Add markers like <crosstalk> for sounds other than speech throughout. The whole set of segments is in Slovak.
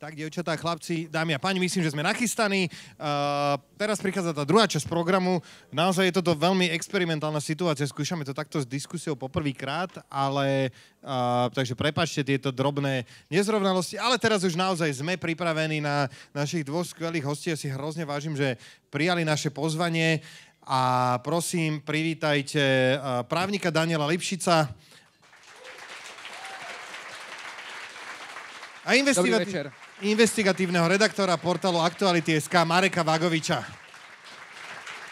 Tak, dievčatá, chlapci, dámy a páni, myslím, že sme nachystaní. Uh, teraz prichádza tá druhá časť programu. Naozaj je toto veľmi experimentálna situácia. Skúšame to takto s diskusiou poprvýkrát, ale uh, takže prepačte tieto drobné nezrovnalosti. Ale teraz už naozaj sme pripravení na našich dvoch skvelých hostí. Ja si hrozne vážim, že prijali naše pozvanie a prosím, privítajte uh, právnika Daniela Lipšica. A investigatí- Dobrý večer investigatívneho redaktora portálu Aktuality.sk Mareka Vagoviča.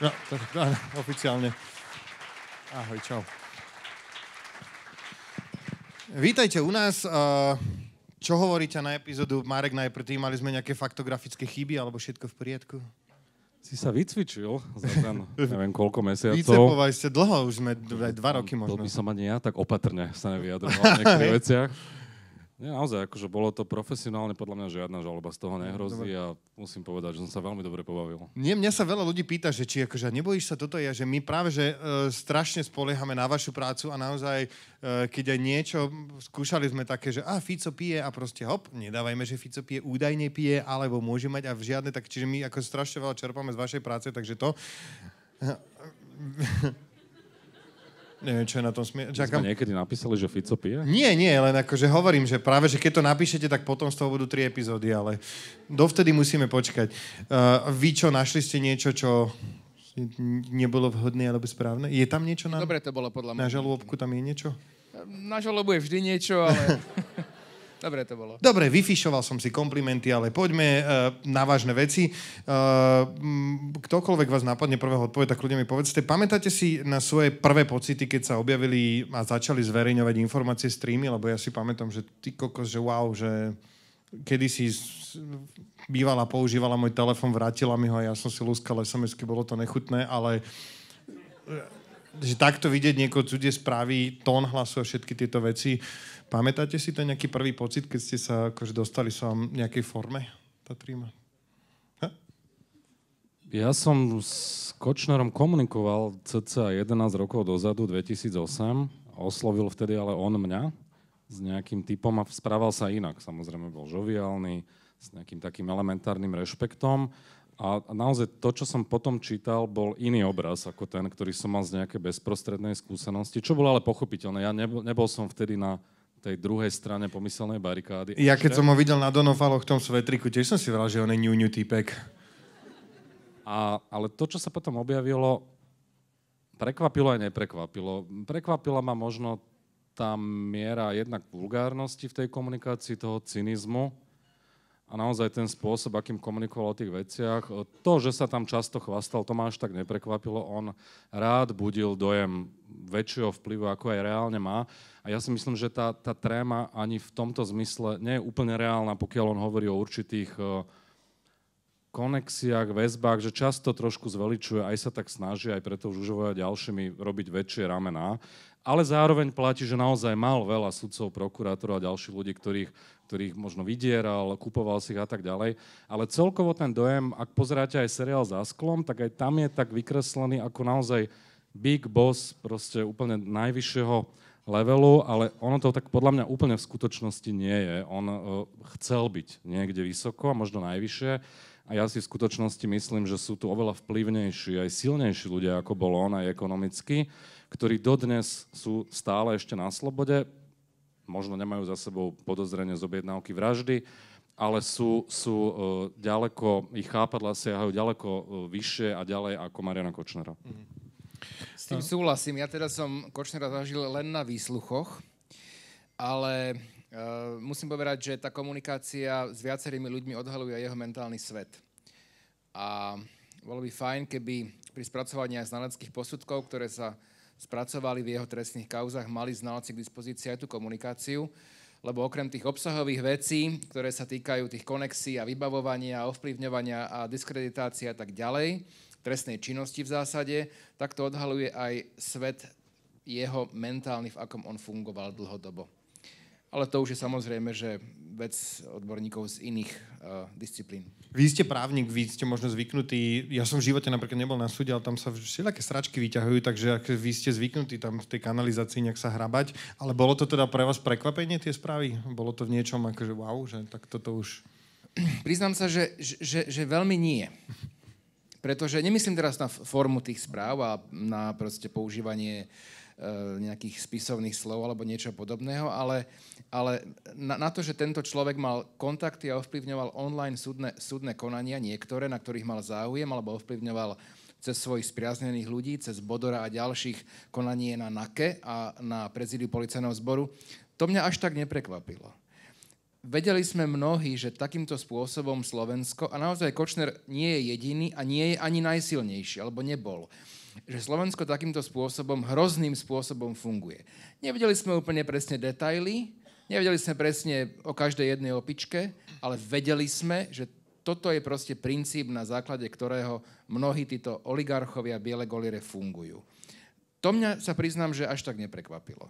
No, to, no, to, oficiálne. Ahoj, čau. Vítajte u nás. Eh, čo hovoríte na epizódu Marek najprv? Tým mali sme nejaké faktografické chyby, alebo všetko v poriadku? Si sa vycvičil za ten, neviem koľko mesiacov. Vycepovali ste dlho, už sme dva roky možno. To by som ani ja tak opatrne sa nevyjadroval v niektorých <laughs> veciach. Nie, naozaj, akože bolo to profesionálne, podľa mňa žiadna žaloba z toho no, nehrozí dobre. a musím povedať, že som sa veľmi dobre pobavil. Nie, mňa sa veľa ľudí pýta, že či akože nebojíš sa toto, ja, že my práve, že e, strašne spoliehame na vašu prácu a naozaj, e, keď aj niečo, skúšali sme také, že a Fico pije a proste hop, nedávajme, že Fico pije, údajne pije, alebo môže mať a v žiadne, tak čiže my ako strašne veľa čerpáme z vašej práce, takže to... Neviem, čo je na tom smiešne. Čakám... niekedy napísali, že Fico pije? Nie, nie, len akože hovorím, že práve, že keď to napíšete, tak potom z toho budú tri epizódy, ale dovtedy musíme počkať. Uh, vy čo, našli ste niečo, čo nebolo vhodné alebo správne? Je tam niečo na... Dobre to bolo podľa mňa. Na žalobku tam je niečo? Na žalobu je vždy niečo, ale... <laughs> Dobre to bolo. Dobre, vyfišoval som si komplimenty, ale poďme uh, na vážne veci. Uh, ktokoľvek vás napadne prvého odpoveda, tak ľudia mi povedzte. Pamätáte si na svoje prvé pocity, keď sa objavili a začali zverejňovať informácie streamy? Lebo ja si pamätám, že ty kokos, že wow, že kedysi bývala, používala môj telefon, vrátila mi ho a ja som si lúskal sms bolo to nechutné, ale eh, že takto vidieť niekoho cudzie správy, tón hlasu a všetky tieto veci, Pamätáte si ten nejaký prvý pocit, keď ste sa akože dostali sa v nejakej forme, tá tríma? Ha? Ja som s Kočnerom komunikoval cca 11 rokov dozadu, 2008. Oslovil vtedy ale on mňa s nejakým typom a správal sa inak. Samozrejme bol žoviálny, s nejakým takým elementárnym rešpektom. A naozaj to, čo som potom čítal, bol iný obraz ako ten, ktorý som mal z nejakej bezprostrednej skúsenosti, čo bolo ale pochopiteľné. Ja nebol, nebol som vtedy na tej druhej strane pomyselnej barikády. Ja keď som ho videl na Donofaloch v tom svetriku, tiež som si vral, že on je ňuňu týpek. A, ale to, čo sa potom objavilo, prekvapilo aj neprekvapilo. Prekvapila ma možno tá miera jednak vulgárnosti v tej komunikácii, toho cynizmu a naozaj ten spôsob, akým komunikoval o tých veciach. To, že sa tam často chvastal, to ma až tak neprekvapilo. On rád budil dojem väčšieho vplyvu, ako aj reálne má. A ja si myslím, že tá, tá tréma ani v tomto zmysle nie je úplne reálna, pokiaľ on hovorí o určitých e, konexiách, väzbách, že často trošku zveličuje, aj sa tak snaží, aj preto už a ďalšími robiť väčšie ramená. Ale zároveň platí, že naozaj mal veľa sudcov, prokurátorov a ďalších ľudí, ktorých, ktorých možno vydieral, kupoval si ich a tak ďalej. Ale celkovo ten dojem, ak pozeráte aj seriál za sklom, tak aj tam je tak vykreslený ako naozaj big boss proste úplne najvyššieho levelu, ale ono to tak podľa mňa úplne v skutočnosti nie je. On uh, chcel byť niekde vysoko a možno najvyššie. A ja si v skutočnosti myslím, že sú tu oveľa vplyvnejší, aj silnejší ľudia, ako bol on aj ekonomicky, ktorí dodnes sú stále ešte na slobode, možno nemajú za sebou podozrenie z objednávky vraždy, ale sú, sú uh, ďaleko, ich chápadla siahajú ďaleko uh, vyššie a ďalej ako Mariana Kočnera. Mm-hmm. S tým súhlasím. Ja teda som Kočnera zažil len na výsluchoch, ale uh, musím povedať, že tá komunikácia s viacerými ľuďmi odhaluje jeho mentálny svet. A bolo by fajn, keby pri spracovaní aj znaleckých posudkov, ktoré sa spracovali v jeho trestných kauzach, mali znalci k dispozícii aj tú komunikáciu, lebo okrem tých obsahových vecí, ktoré sa týkajú tých konexí a vybavovania, a ovplyvňovania a diskreditácie a tak ďalej, trestnej činnosti v zásade, tak to odhaluje aj svet jeho mentálny, v akom on fungoval dlhodobo. Ale to už je samozrejme, že vec odborníkov z iných uh, disciplín. Vy ste právnik, vy ste možno zvyknutí, ja som v živote napríklad nebol na súde, ale tam sa všelijaké sračky vyťahujú, takže ak vy ste zvyknutí tam v tej kanalizácii nejak sa hrabať, ale bolo to teda pre vás prekvapenie tie správy? Bolo to v niečom akože wow, že tak toto už... Priznám sa, že, že, že veľmi nie. Pretože nemyslím teraz na formu tých správ a na proste používanie e, nejakých spisovných slov alebo niečo podobného, ale, ale na, na to, že tento človek mal kontakty a ovplyvňoval online súdne, súdne konania, niektoré, na ktorých mal záujem, alebo ovplyvňoval cez svojich spriaznených ľudí, cez Bodora a ďalších konanie na NAKE a na prezidiu policajného zboru, to mňa až tak neprekvapilo vedeli sme mnohí, že takýmto spôsobom Slovensko, a naozaj Kočner nie je jediný a nie je ani najsilnejší, alebo nebol, že Slovensko takýmto spôsobom, hrozným spôsobom funguje. Nevedeli sme úplne presne detaily, nevedeli sme presne o každej jednej opičke, ale vedeli sme, že toto je proste princíp, na základe ktorého mnohí títo oligarchovia biele golire fungujú. To mňa sa priznám, že až tak neprekvapilo.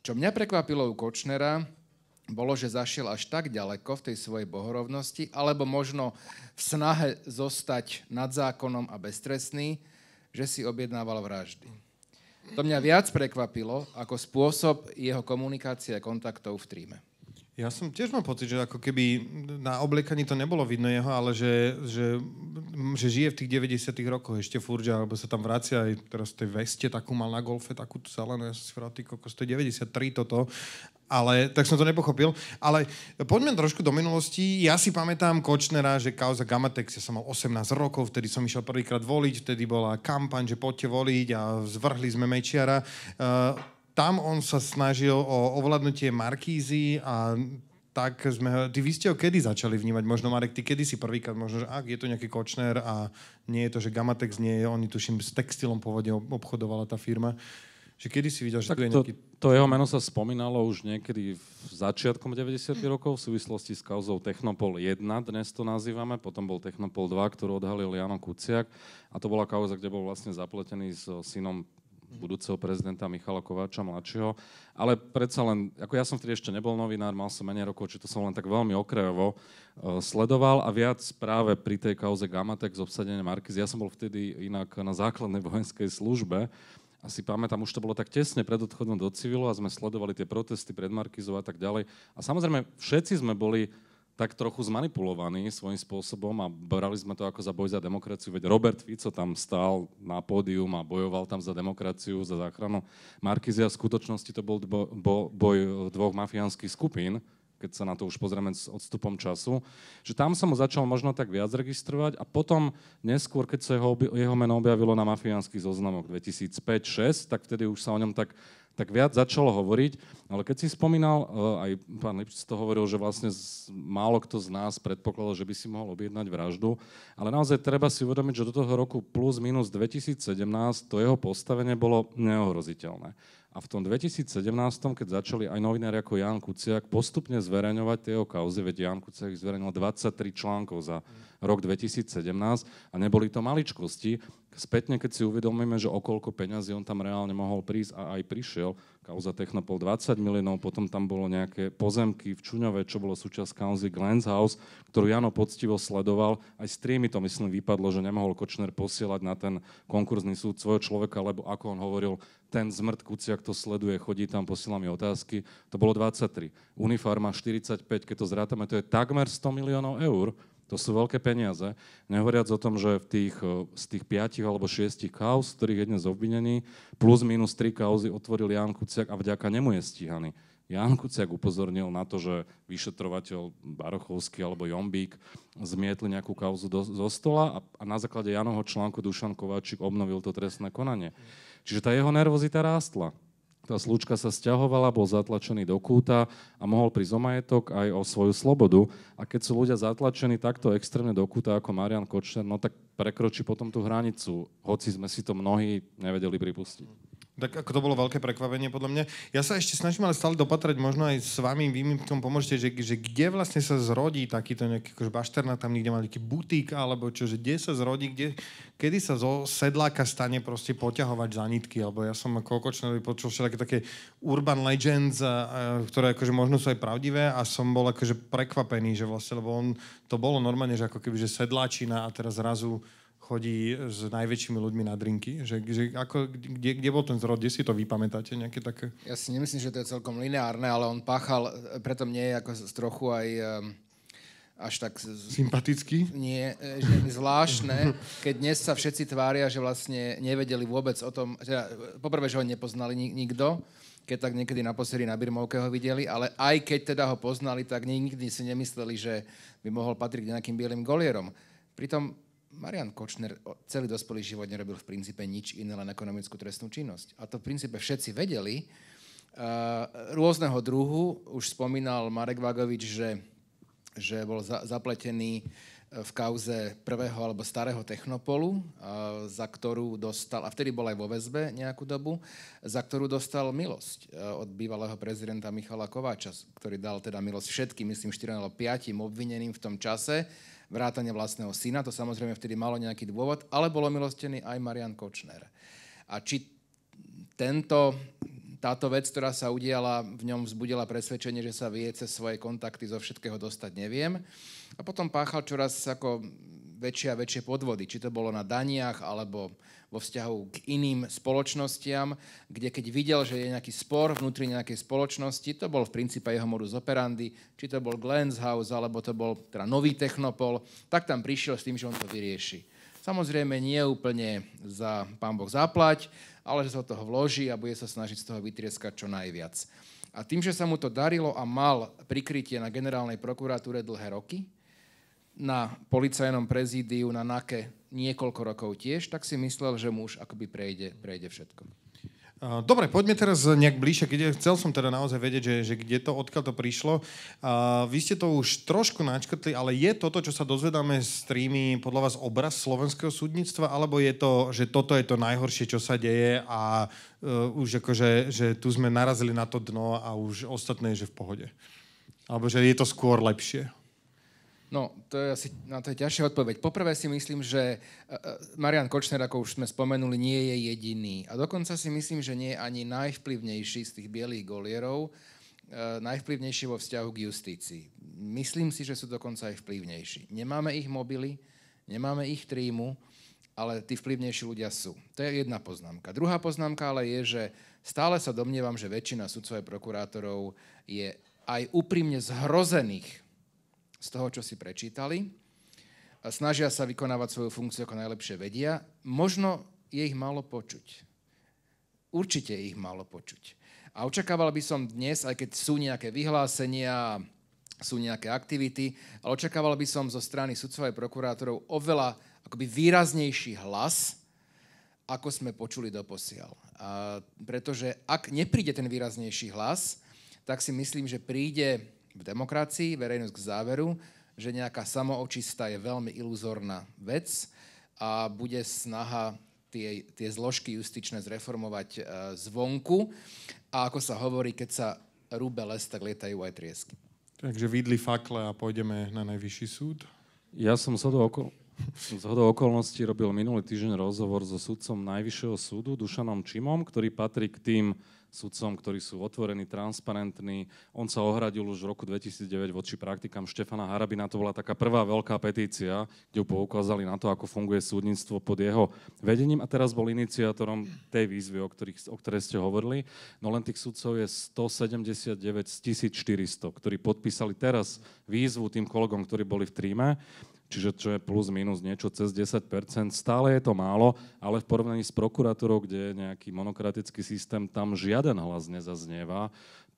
Čo mňa prekvapilo u Kočnera, bolo, že zašiel až tak ďaleko v tej svojej bohorovnosti, alebo možno v snahe zostať nad zákonom a beztrestný, že si objednával vraždy. To mňa viac prekvapilo ako spôsob jeho komunikácie a kontaktov v tríme. Ja som tiež mám pocit, že ako keby na oblekaní to nebolo vidno jeho, ale že, že, že žije v tých 90 rokoch ešte že, alebo sa tam vracia aj teraz v tej veste, takú mal na golfe, takú zelenú, ja som si vrátil, koľko 93 toto, ale tak som to nepochopil. Ale poďme trošku do minulosti. Ja si pamätám Kočnera, že kauza Gamatex, ja som mal 18 rokov, vtedy som išiel prvýkrát voliť, vtedy bola kampaň, že poďte voliť a zvrhli sme Mečiara. Uh, tam on sa snažil o ovládnutie Markízy a tak sme... Ty, vy ste ho kedy začali vnímať? Možno, Marek, ty kedy si prvýkrát, možno, že ak je to nejaký Kočner a nie je to, že Gamatex nie je, oni tuším s textilom pôvodne obchodovala tá firma. Že kedy si videl, že tak tu je to, nejaký... To jeho meno sa spomínalo už niekedy v začiatkom 90 rokov v súvislosti s kauzou Technopol 1, dnes to nazývame, potom bol Technopol 2, ktorú odhalil Jano Kuciak a to bola kauza, kde bol vlastne zapletený so synom budúceho prezidenta Michala Kováča mladšieho. Ale predsa len, ako ja som vtedy ešte nebol novinár, mal som menej rokov, či to som len tak veľmi okrajovo e, sledoval a viac práve pri tej kauze Gamatek z obsadenia Markizy. Ja som bol vtedy inak na základnej <laughs> vojenskej službe a si pamätám, už to bolo tak tesne pred odchodom do civilu a sme sledovali tie protesty pred Markizou a tak ďalej. A samozrejme, všetci sme boli tak trochu zmanipulovaní svojím spôsobom a brali sme to ako za boj za demokraciu. Veď Robert Fico tam stál na pódium a bojoval tam za demokraciu, za záchranu Markizia. V skutočnosti to bol bo, boj dvoch mafiánskych skupín, keď sa na to už pozrieme s odstupom času, že tam sa mu začal možno tak viac registrovať a potom neskôr, keď sa jeho, jeho meno objavilo na mafiánskych zoznamoch 2005-2006, tak vtedy už sa o ňom tak tak viac začalo hovoriť. Ale keď si spomínal, e, aj pán Lipšic to hovoril, že vlastne málo kto z nás predpokladal, že by si mohol objednať vraždu, ale naozaj treba si uvedomiť, že do toho roku plus minus 2017 to jeho postavenie bolo neohroziteľné. A v tom 2017, keď začali aj novinári ako Jan Kuciak postupne zverejňovať tie jeho kauzy, veď Jan Kuciak zverejnil 23 článkov za rok 2017 a neboli to maličkosti, spätne, keď si uvedomíme, že okolko peňazí on tam reálne mohol prísť a aj prišiel, kauza Technopol 20 miliónov, potom tam bolo nejaké pozemky v Čuňove, čo bolo súčasť kauzy Glens House, ktorú Jano poctivo sledoval. Aj s triemi to, myslím, vypadlo, že nemohol Kočner posielať na ten konkurzný súd svojho človeka, lebo ako on hovoril, ten zmrt Kuciak to sleduje, chodí tam, posiela mi otázky. To bolo 23. Unifarma 45, keď to zrátame, to je takmer 100 miliónov eur to sú veľké peniaze. Nehovoriac o tom, že v tých, z tých piatich alebo šiestich kauz, z ktorých je dnes obvinený, plus minus tri kauzy otvoril Ján Kuciak a vďaka nemu je stíhaný. Ján Kuciak upozornil na to, že vyšetrovateľ Barochovský alebo Jombík zmietli nejakú kauzu do, zo stola a, a na základe Janoho článku Dušan Kováčik obnovil to trestné konanie. Čiže tá jeho nervozita rástla. Tá slučka sa stiahovala, bol zatlačený do kúta a mohol prísť o majetok aj o svoju slobodu. A keď sú ľudia zatlačení takto extrémne do kúta ako Marian Kočner, no tak prekročí potom tú hranicu, hoci sme si to mnohí nevedeli pripustiť tak ako to bolo veľké prekvapenie podľa mňa. Ja sa ešte snažím ale stále dopatrať, možno aj s vami, vy mi tom pomôžete, že, že kde vlastne sa zrodí takýto nejaký, akože Bašterna tam niekde má nejaký butík, alebo čo, že kde sa zrodí, kde, kedy sa zo sedláka stane proste poťahovať za nitky, alebo ja som ako počul všetky také urban legends, a, a, ktoré akože možno sú aj pravdivé a som bol akože prekvapený, že vlastne, lebo on, to bolo normálne, že ako keby, že sedláčina a teraz zrazu chodí s najväčšími ľuďmi na drinky? Že, že ako, kde, kde bol ten zrod? Kde si to vypamätáte? Nejaké také... Ja si nemyslím, že to je celkom lineárne, ale on páchal, preto mne je ako trochu aj ehm, až tak... Sympatický? Nie, e, že zvláštne, <laughs> keď dnes sa všetci tvária, že vlastne nevedeli vôbec o tom, teda, poprvé, že ho nepoznali nik- nikto, keď tak niekedy na poseri na Birmovke ho videli, ale aj keď teda ho poznali, tak nikdy si nemysleli, že by mohol patriť nejakým bielým golierom. Pritom Marian Kočner celý dospelý život nerobil v princípe nič iné, len ekonomickú trestnú činnosť. A to v princípe všetci vedeli. E, rôzneho druhu, už spomínal Marek Vagovič, že, že bol za, zapletený e, v kauze prvého alebo starého Technopolu, e, za ktorú dostal, a vtedy bol aj vo väzbe nejakú dobu, za ktorú dostal milosť od bývalého prezidenta Michala Kováča, ktorý dal teda milosť všetkým, myslím, 4 alebo 5 obvineným v tom čase vrátane vlastného syna, to samozrejme vtedy malo nejaký dôvod, ale bolo milostený aj Marian Kočner. A či tento, táto vec, ktorá sa udiala, v ňom vzbudila presvedčenie, že sa vie cez svoje kontakty zo všetkého dostať, neviem. A potom páchal čoraz ako väčšie a väčšie podvody, či to bolo na daniach, alebo vo vzťahu k iným spoločnostiam, kde keď videl, že je nejaký spor vnútri nejakej spoločnosti, to bol v princípe jeho modus operandi, či to bol Glens House, alebo to bol teda nový Technopol, tak tam prišiel s tým, že on to vyrieši. Samozrejme nie úplne za pán Boh zaplať, ale že sa toho vloží a bude sa snažiť z toho vytrieskať čo najviac. A tým, že sa mu to darilo a mal prikrytie na generálnej prokuratúre dlhé roky, na policajnom prezídiu, na NAKE niekoľko rokov tiež, tak si myslel, že muž akoby prejde, prejde všetko. Dobre, poďme teraz nejak bližšie. Keď chcel som teda naozaj vedieť, že, že kde to, odkiaľ to prišlo. Uh, vy ste to už trošku načkrtli, ale je toto, čo sa dozvedáme z streamy, podľa vás obraz slovenského súdnictva, alebo je to, že toto je to najhoršie, čo sa deje a uh, už akože, že tu sme narazili na to dno a už ostatné je že v pohode? Alebo že je to skôr lepšie? No, to je asi na to je ťažšia odpoveď. Poprvé si myslím, že e, e, Marian Kočner, ako už sme spomenuli, nie je jediný. A dokonca si myslím, že nie je ani najvplyvnejší z tých bielých golierov, e, najvplyvnejší vo vzťahu k justícii. Myslím si, že sú dokonca aj vplyvnejší. Nemáme ich mobily, nemáme ich trímu, ale tí vplyvnejší ľudia sú. To je jedna poznámka. Druhá poznámka ale je, že stále sa domnievam, že väčšina sudcov a prokurátorov je aj úprimne zhrozených z toho, čo si prečítali. Snažia sa vykonávať svoju funkciu ako najlepšie vedia. Možno je ich malo počuť. Určite ich malo počuť. A očakával by som dnes, aj keď sú nejaké vyhlásenia, sú nejaké aktivity, ale očakával by som zo strany sudcov a prokurátorov oveľa akoby výraznejší hlas, ako sme počuli doposiaľ. A pretože ak nepríde ten výraznejší hlas, tak si myslím, že príde v demokracii, verejnosť k záveru, že nejaká samoočista je veľmi iluzorná vec a bude snaha tie, tie zložky justičné zreformovať e, zvonku. A ako sa hovorí, keď sa rúbe les, tak lietajú aj triesky. Takže vidli fakle a pôjdeme na najvyšší súd? Ja som sa do okol... Z hodou okolností robil minulý týždeň rozhovor so sudcom Najvyššieho súdu, Dušanom Čimom, ktorý patrí k tým sudcom, ktorí sú otvorení, transparentní. On sa ohradil už v roku 2009 voči praktikám Štefana Harabina. To bola taká prvá veľká petícia, kde poukázali na to, ako funguje súdnictvo pod jeho vedením. A teraz bol iniciátorom tej výzvy, o, ktorých, o ktorej ste hovorili. No len tých sudcov je 179 z 1400, ktorí podpísali teraz výzvu tým kolegom, ktorí boli v tríme čiže čo je plus minus niečo cez 10%, stále je to málo, ale v porovnaní s prokurátorou, kde je nejaký monokratický systém, tam žiaden hlas nezaznieva.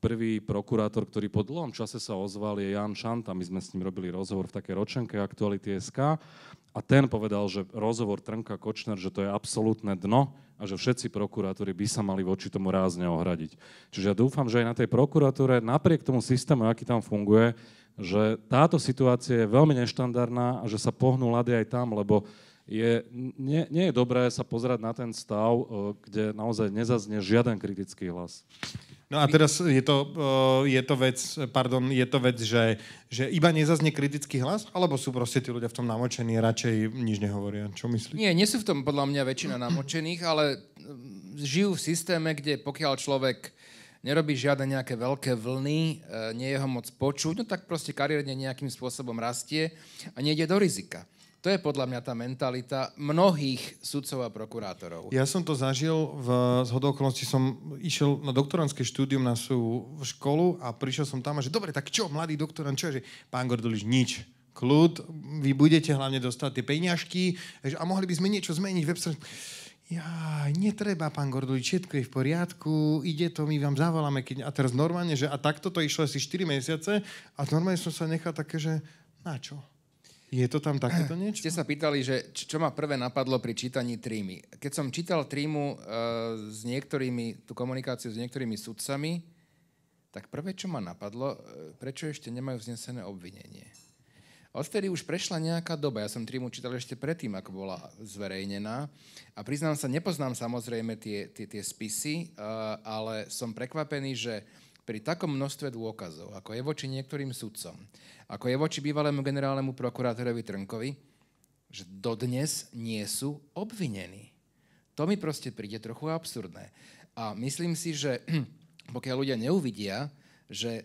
Prvý prokurátor, ktorý po dlhom čase sa ozval, je Jan Šanta. My sme s ním robili rozhovor v takej ročenke Aktuality SK a ten povedal, že rozhovor Trnka Kočner, že to je absolútne dno a že všetci prokurátori by sa mali voči tomu rázne ohradiť. Čiže ja dúfam, že aj na tej prokuratúre, napriek tomu systému, aký tam funguje, že táto situácia je veľmi neštandardná a že sa pohnú lady aj tam, lebo je, nie, nie je dobré sa pozerať na ten stav, e, kde naozaj nezaznie žiaden kritický hlas. No a teraz je to, e, je to vec, pardon, je to vec, že, že iba nezaznie kritický hlas, alebo sú proste tí ľudia v tom namočení, radšej nič nehovoria. Čo myslíš? Nie, nie sú v tom podľa mňa väčšina namočených, ale mm, žijú v systéme, kde pokiaľ človek nerobí žiadne nejaké veľké vlny, e, nie je ho moc počuť, no tak proste kariérne nejakým spôsobom rastie a nejde do rizika. To je podľa mňa tá mentalita mnohých sudcov a prokurátorov. Ja som to zažil, v zhodou som išiel na doktorantské štúdium na svoju školu a prišiel som tam a že dobre, tak čo, mladý doktorant, čo? Že, pán Gordoliš, nič kľud, vy budete hlavne dostať tie peňažky a mohli by sme niečo zmeniť. Web ja, netreba, pán Gordulič, všetko je v poriadku, ide to, my vám zavoláme. Keď... A teraz normálne, že a takto to išlo asi 4 mesiace a normálne som sa nechal také, že na čo? Je to tam takéto niečo? Ste sa pýtali, že čo ma prvé napadlo pri čítaní trímy. Keď som čítal trímu uh, s niektorými, tú komunikáciu s niektorými sudcami, tak prvé, čo ma napadlo, e, prečo ešte nemajú vznesené obvinenie? Odvtedy už prešla nejaká doba. Ja som Trímu čítal ešte predtým, ako bola zverejnená. A priznám sa, nepoznám samozrejme tie, tie, tie spisy, eh, ale som prekvapený, že pri takom množstve dôkazov, ako je voči niektorým sudcom, ako je voči bývalému generálnemu prokurátorovi Trnkovi, že dodnes nie sú obvinení. To mi proste príde trochu absurdné. A myslím si, že <clears throat> pokiaľ ľudia neuvidia, že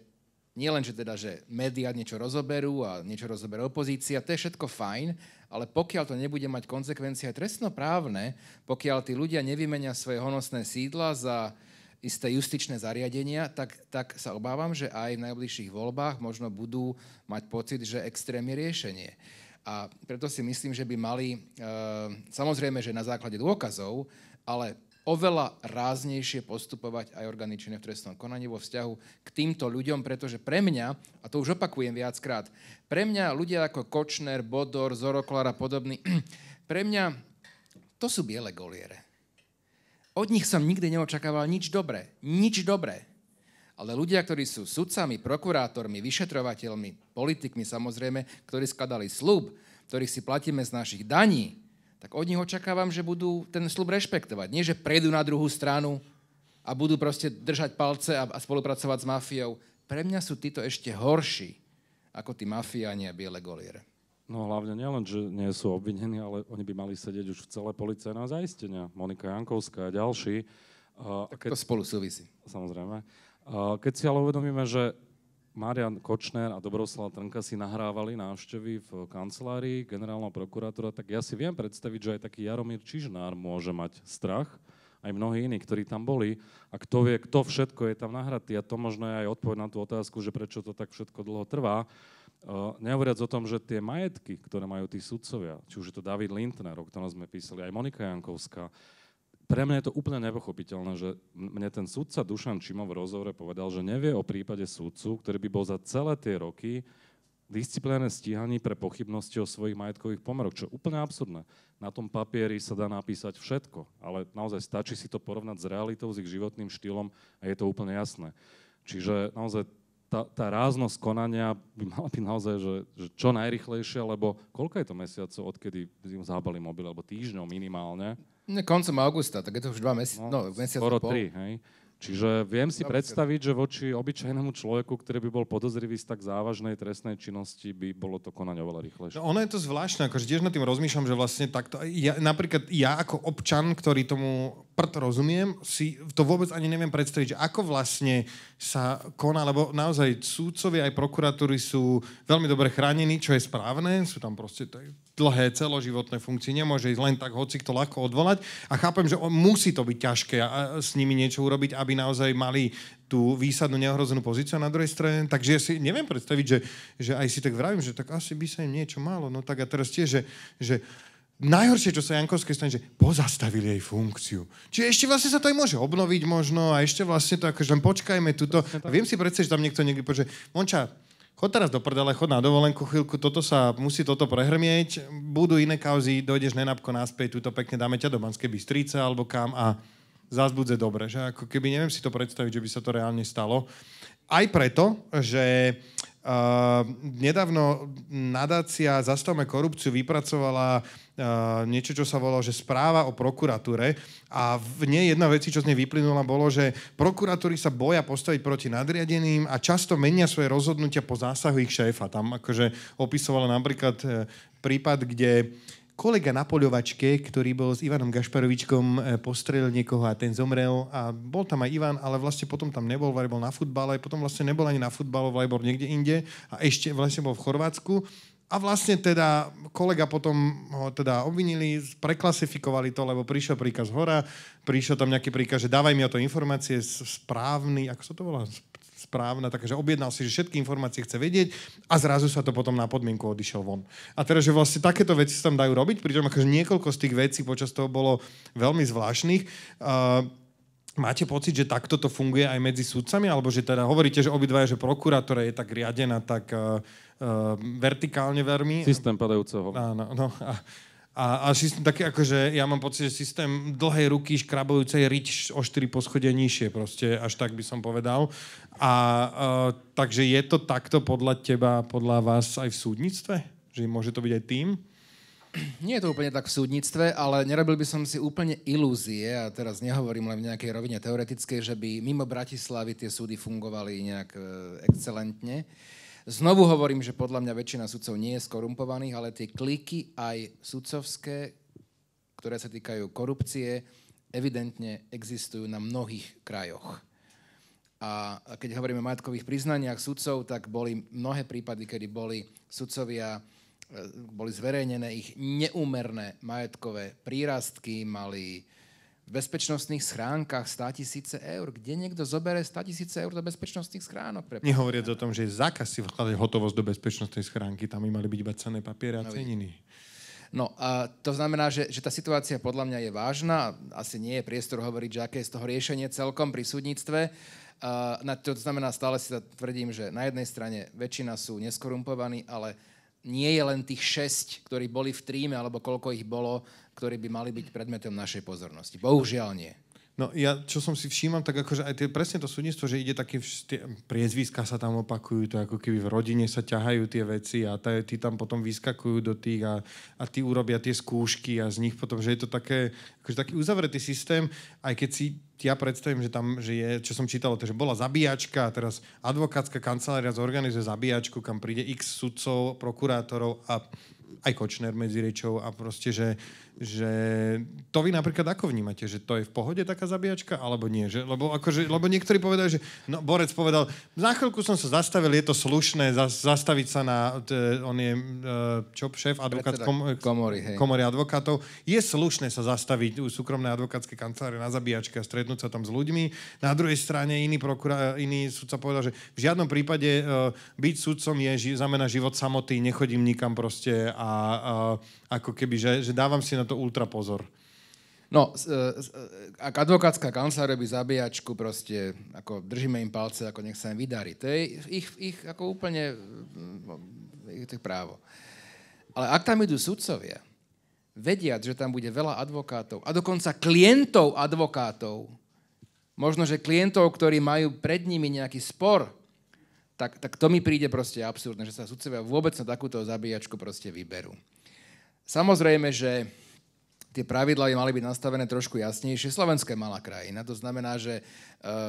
nie len, že teda, že médiá niečo rozoberú a niečo rozoberá opozícia, to je všetko fajn, ale pokiaľ to nebude mať konsekvencie aj trestnoprávne, pokiaľ tí ľudia nevymenia svoje honosné sídla za isté justičné zariadenia, tak, tak sa obávam, že aj v najbližších voľbách možno budú mať pocit, že extrémne riešenie. A preto si myslím, že by mali, e, samozrejme, že na základe dôkazov, ale oveľa ráznejšie postupovať aj orgány činné v trestnom konaní vo vzťahu k týmto ľuďom, pretože pre mňa, a to už opakujem viackrát, pre mňa ľudia ako Kočner, Bodor, Zoroklar a podobný, <clears throat> pre mňa to sú biele goliere. Od nich som nikdy neočakával nič dobré. Nič dobré. Ale ľudia, ktorí sú sudcami, prokurátormi, vyšetrovateľmi, politikmi samozrejme, ktorí skladali slúb, ktorých si platíme z našich daní, tak od nich očakávam, že budú ten slub rešpektovať. Nie, že prejdú na druhú stranu a budú proste držať palce a, a spolupracovať s mafiou. Pre mňa sú títo ešte horší ako tí mafiáni a biele goliere. No hlavne nielen, že nie sú obvinení, ale oni by mali sedieť už v celé na zaistenia. Monika Jankovská a ďalší. Tak keď... to spolu súvisí. Samozrejme. Keď si ale uvedomíme, že Marian Kočner a Dobroslav Trnka si nahrávali návštevy v kancelárii generálneho prokurátora, tak ja si viem predstaviť, že aj taký Jaromír Čižnár môže mať strach, aj mnohí iní, ktorí tam boli. A kto vie, kto všetko je tam nahratý. A to možno je aj odpoveď na tú otázku, že prečo to tak všetko dlho trvá. E, nehovoriac o tom, že tie majetky, ktoré majú tí sudcovia, či už je to David Lindner, o ktorom sme písali, aj Monika Jankovská, pre mňa je to úplne nepochopiteľné, že mne ten sudca Dušan Čimov v rozhovore povedal, že nevie o prípade sudcu, ktorý by bol za celé tie roky disciplinárne stíhaní pre pochybnosti o svojich majetkových pomeroch, čo je úplne absurdné. Na tom papieri sa dá napísať všetko, ale naozaj stačí si to porovnať s realitou, s ich životným štýlom a je to úplne jasné. Čiže naozaj tá, tá ráznosť konania by mala byť naozaj, že, že čo najrychlejšie, lebo koľko je to mesiacov, odkedy im zábali mobil, alebo týždňov minimálne? koncom augusta, tak je to už dva mesiace, no, no mesiac Skoro tri, hej. Čiže viem si predstaviť, že voči obyčajnému človeku, ktorý by bol podozrivý z tak závažnej trestnej činnosti, by bolo to konanie oveľa rýchlejšie. No ono je to zvláštne, akože tiež nad tým rozmýšľam, že vlastne takto, ja, napríklad ja ako občan, ktorý tomu prd rozumiem, si to vôbec ani neviem predstaviť, že ako vlastne sa koná, lebo naozaj súdcovia aj prokuratúry sú veľmi dobre chránení, čo je správne, sú tam proste dlhé celoživotné funkcie, nemôže ísť len tak hoci to ľahko odvolať a chápem, že on, musí to byť ťažké a, s nimi niečo urobiť, aby naozaj mali tú výsadnú neohrozenú pozíciu na druhej strane. Takže ja si neviem predstaviť, že, že aj si tak vravím, že tak asi by sa im niečo malo. No tak a teraz tiež, že, že najhoršie, čo sa Jankovskej stane, že pozastavili jej funkciu. Čiže ešte vlastne sa to aj môže obnoviť možno a ešte vlastne to akože len počkajme tuto. A viem si predstaviť, že tam niekto niekde povie, Monča, chod teraz do prdele, chod na dovolenku chvíľku, toto sa musí toto prehrmieť, budú iné kauzy, dojdeš nenapko náspäť, túto pekne dáme ťa do Banskej Bystrice alebo kam a zás bude dobre. Že ako keby neviem si to predstaviť, že by sa to reálne stalo. Aj preto, že Ehm, nedávno nadácia Zastavme korupciu vypracovala ehm, niečo, čo sa volalo, že správa o prokuratúre a v nej jedna veci, čo z nej vyplynula, bolo, že prokuratúry sa boja postaviť proti nadriadeným a často menia svoje rozhodnutia po zásahu ich šéfa. Tam akože opisovala napríklad ehm, prípad, kde kolega na poľovačke, ktorý bol s Ivanom Gašparovičkom, e, postrelil niekoho a ten zomrel. A bol tam aj Ivan, ale vlastne potom tam nebol, vraj bol na futbale, potom vlastne nebol ani na futbale, ale bol niekde inde a ešte vlastne bol v Chorvátsku. A vlastne teda kolega potom ho teda obvinili, preklasifikovali to, lebo prišiel príkaz hora, prišiel tam nejaký príkaz, že dávaj mi o to informácie, správny, ako sa to volá, správna, takže objednal si, že všetky informácie chce vedieť a zrazu sa to potom na podmienku odišiel von. A teraz, že vlastne takéto veci sa tam dajú robiť, pričom akože niekoľko z tých vecí počas toho bolo veľmi zvláštnych. Uh, Máte pocit, že takto to funguje aj medzi sudcami? Alebo že teda hovoríte, že obidvaja, že prokurátora je tak riadená tak uh, uh, vertikálne veľmi? Systém padajúceho. Áno, no a, a, a systém taký, akože ja mám pocit, že systém dlhej ruky škrabujúcej rič o 4 poschodia nižšie proste, až tak by som povedal. A uh, takže je to takto podľa teba, podľa vás aj v súdnictve? Že môže to byť aj tým? Nie je to úplne tak v súdnictve, ale nerobil by som si úplne ilúzie, a teraz nehovorím len v nejakej rovine teoretickej, že by mimo Bratislavy tie súdy fungovali nejak e, excelentne. Uh, Znovu hovorím, že podľa mňa väčšina sudcov nie je skorumpovaných, ale tie kliky aj sudcovské, ktoré sa týkajú korupcie, evidentne existujú na mnohých krajoch. A keď hovoríme o majetkových priznaniach sudcov, tak boli mnohé prípady, kedy boli sudcovia, e, boli zverejnené ich neúmerné majetkové prírastky, mali v bezpečnostných schránkach 100 tisíce eur. Kde niekto zobere 100 tisíce eur do bezpečnostných schránok? Nehovoriac o tom, že je zákaz si vkladať hotovosť do bezpečnostnej schránky, tam by mali byť iba cenné papiere a no, ceniny. No a to znamená, že, že tá situácia podľa mňa je vážna. Asi nie je priestor hovoriť, že aké je z toho riešenie celkom pri súdnictve. na to znamená, stále si tvrdím, že na jednej strane väčšina sú neskorumpovaní, ale nie je len tých 6, ktorí boli v tríme, alebo koľko ich bolo, ktorí by mali byť predmetom našej pozornosti. Bohužiaľ nie. No ja, čo som si všímam, tak akože aj tie, presne to súdnictvo, že ide také, tie priezviska sa tam opakujú, to ako keby v rodine sa ťahajú tie veci a taj, tí tam potom vyskakujú do tých a, a tí urobia tie skúšky a z nich potom, že je to také, akože taký uzavretý systém, aj keď si ja predstavím, že tam, že je, čo som čítal, že bola zabíjačka a teraz advokátska kancelária zorganizuje zabíjačku, kam príde x sudcov, prokurátorov a aj Kočner medzi rečou a proste, že, že to vy napríklad ako vnímate, že to je v pohode taká zabíjačka, alebo nie? Že, lebo, akože, lebo niektorí povedali, že no, Borec povedal, na chvíľku som sa zastavil, je to slušné, za, zastaviť sa na, t, on je e, čo, šéf advokát, kom, komory, hej. komory advokátov, je slušné sa zastaviť u súkromnej advokátskej kancelárie na zabíjačke a stretnúť sa tam s ľuďmi. Na druhej strane iný, prokura, iný sudca povedal, že v žiadnom prípade e, byť sudcom je, znamená život samotný, nechodím nikam proste a, a ako keby, že, že dávam si na to ultra pozor. No, e, e, ak advokátska kancelária robí zabíjačku proste, ako držíme im palce, ako nech sa im vydarí. To je ich, ich ako úplne mm, ich to právo. Ale ak tam idú sudcovia, vediať, že tam bude veľa advokátov a dokonca klientov advokátov, možno, že klientov, ktorí majú pred nimi nejaký spor, tak, tak to mi príde proste absurdné, že sa sudcovia vôbec na takúto zabíjačku proste vyberú. Samozrejme, že tie pravidlá by mali byť nastavené trošku jasnejšie. Slovenska je malá krajina, to znamená, že e,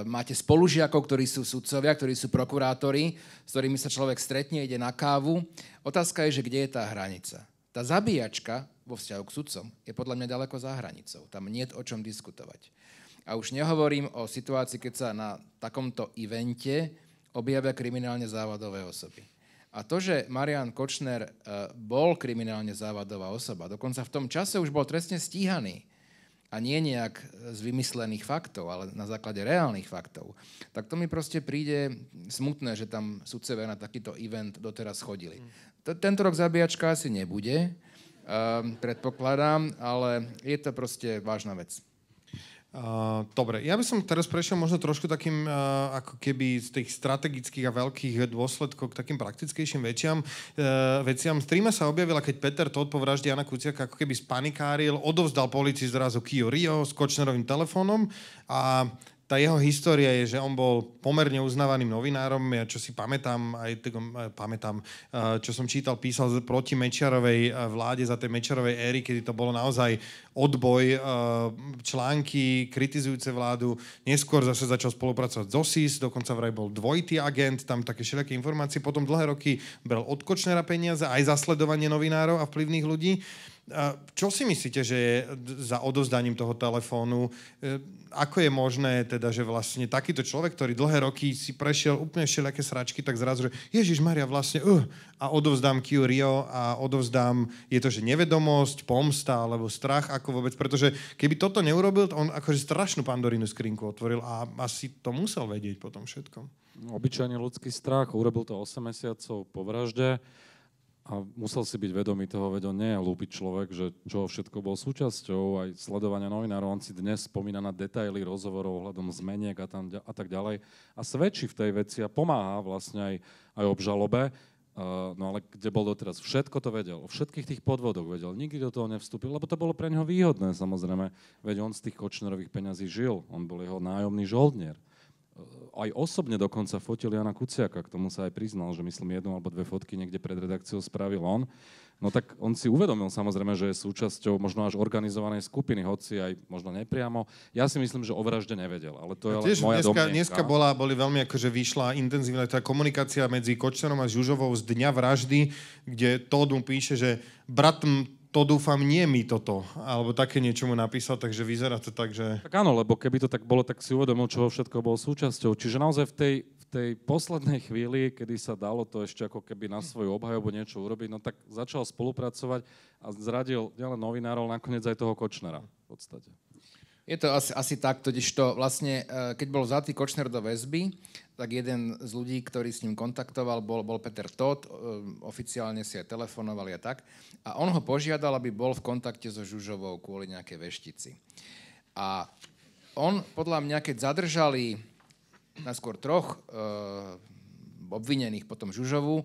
máte spolužiakov, ktorí sú sudcovia, ktorí sú prokurátori, s ktorými sa človek stretne, ide na kávu. Otázka je, že kde je tá hranica. Tá zabíjačka vo vzťahu k sudcom je podľa mňa ďaleko za hranicou. Tam nie je o čom diskutovať. A už nehovorím o situácii, keď sa na takomto evente objavia kriminálne závadové osoby. A to, že Marian Kočner e, bol kriminálne závadová osoba, dokonca v tom čase už bol trestne stíhaný, a nie nejak z vymyslených faktov, ale na základe reálnych faktov, tak to mi proste príde smutné, že tam sudcovia na takýto event doteraz chodili. Mm. Tento rok zabíjačka asi nebude, e, predpokladám, ale je to proste vážna vec. Uh, dobre, ja by som teraz prešiel možno trošku takým, uh, ako keby z tých strategických a veľkých dôsledkov k takým praktickejším veciam. Uh, veciam. Streama sa objavila, keď Peter Todd po vražde Jana Kuciaka ako keby spanikáril, odovzdal policii zrazu Kio Rio s Kočnerovým telefónom a tá jeho história je, že on bol pomerne uznávaným novinárom, ja čo si pamätám, aj tak, e, pamätám, e, čo som čítal, písal proti Mečiarovej vláde za tej Mečiarovej éry, kedy to bolo naozaj odboj, eh, články kritizujúce vládu. Neskôr zase začal spolupracovať s OSIS, dokonca vraj bol dvojitý agent, tam také všelijaké informácie. Potom dlhé roky bral od Kočnera peniaze, aj zasledovanie novinárov a vplyvných ľudí. Eh, čo si myslíte, že je za odozdaním toho telefónu? Eh, ako je možné teda, že vlastne takýto človek, ktorý dlhé roky si prešiel úplne všelijaké sračky, tak zrazu, že Ježiš Maria vlastne, uh, a odovzdám Q Rio a odovzdám, je to, že nevedomosť, pomsta alebo strach, ako ako vôbec, pretože keby toto neurobil, to on akože strašnú pandorínu skrinku otvoril a asi to musel vedieť potom tom všetkom. No, Obyčajne ľudský strach, urobil to 8 mesiacov po vražde a musel si byť vedomý toho, veď on nie je hlúpy človek, že čo všetko bol súčasťou, aj sledovania novinárov, on si dnes spomína na detaily rozhovorov ohľadom zmeniek a, tam, a tak ďalej a svedčí v tej veci a pomáha vlastne aj, aj obžalobe Eh, no ale kde bol doteraz, všetko to vedel, o všetkých tých podvodoch vedel, nikdy do toho nevstúpil, lebo to bolo pre neho výhodné samozrejme, veď on z tých kočnerových peňazí žil, on bol jeho nájomný žoldnier aj osobne dokonca fotil Jana Kuciaka, k tomu sa aj priznal, že myslím jednu alebo dve fotky niekde pred redakciou spravil on. No tak on si uvedomil samozrejme, že je súčasťou možno až organizovanej skupiny, hoci aj možno nepriamo. Ja si myslím, že o vražde nevedel, ale to je Tiež moja dneska, Dneska bola, boli veľmi akože vyšla intenzívna tá komunikácia medzi Kočnerom a Žužovou z dňa vraždy, kde mu píše, že brat to dúfam nie mi toto, alebo také niečo mu napísal, takže vyzerá to tak, že... Tak áno, lebo keby to tak bolo, tak si uvedomil, čo všetko bol súčasťou. Čiže naozaj v tej, v tej poslednej chvíli, kedy sa dalo to ešte ako keby na svoju obhajobu niečo urobiť, no tak začal spolupracovať a zradil nielen novinárov, nakoniec aj toho Kočnera v podstate. Je to asi, asi tak, totiž to vlastne, e, keď bol vzatý Kočner do väzby, tak jeden z ľudí, ktorý s ním kontaktoval, bol, bol Peter Todt, e, oficiálne si aj telefonovali a tak. A on ho požiadal, aby bol v kontakte so Žužovou kvôli nejakej veštici. A on, podľa mňa, keď zadržali naskôr troch e, obvinených, potom Žužovu, e,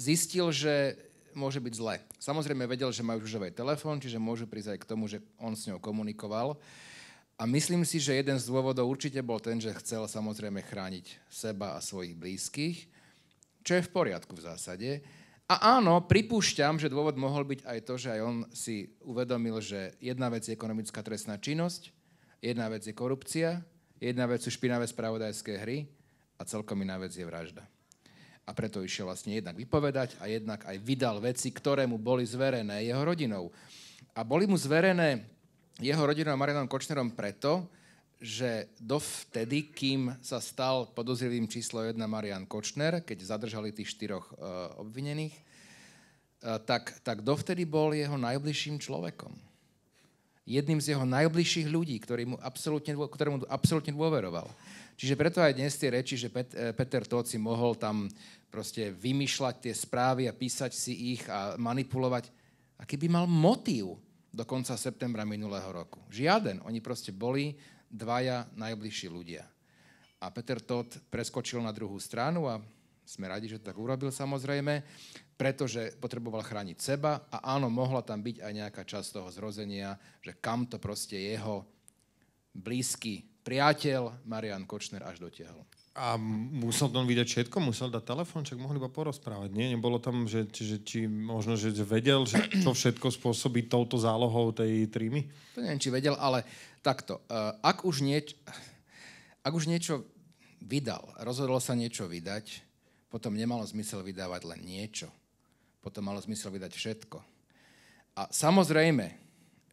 zistil, že môže byť zle. Samozrejme vedel, že majú žužovej telefón, čiže môžu prísť aj k tomu, že on s ňou komunikoval. A myslím si, že jeden z dôvodov určite bol ten, že chcel samozrejme chrániť seba a svojich blízkych, čo je v poriadku v zásade. A áno, pripúšťam, že dôvod mohol byť aj to, že aj on si uvedomil, že jedna vec je ekonomická trestná činnosť, jedna vec je korupcia, jedna vec sú špinavé spravodajské hry a celkom iná vec je vražda. A preto išiel vlastne jednak vypovedať a jednak aj vydal veci, ktoré mu boli zverené jeho rodinou. A boli mu zverené jeho rodinou a Marianom Kočnerom preto, že dovtedy, kým sa stal podozrivým číslo 1 Marian Kočner, keď zadržali tých štyroch e, obvinených, e, tak, tak dovtedy bol jeho najbližším človekom. Jedným z jeho najbližších ľudí, ktorý mu absolútne, ktorému absolútne dôveroval. Čiže preto aj dnes tie reči, že Pet, eh, Peter Todt si mohol tam proste vymýšľať tie správy a písať si ich a manipulovať. A keby mal motív do konca septembra minulého roku. Žiaden. Oni proste boli dvaja najbližší ľudia. A Peter Todt preskočil na druhú stranu a sme radi, že to tak urobil samozrejme, pretože potreboval chrániť seba a áno, mohla tam byť aj nejaká časť toho zrozenia, že kam to proste jeho blízky priateľ Marian Kočner až dotiahol. A musel tam vidieť všetko? Musel dať telefón? Však mohli iba porozprávať, nie? Nebolo tam, že, že či možno, že vedel, že to všetko spôsobí touto zálohou tej trímy? To neviem, či vedel, ale takto. E, ak už, nieč... Ak už niečo vydal, rozhodlo sa niečo vydať, potom nemalo zmysel vydávať len niečo. Potom malo zmysel vydať všetko. A samozrejme,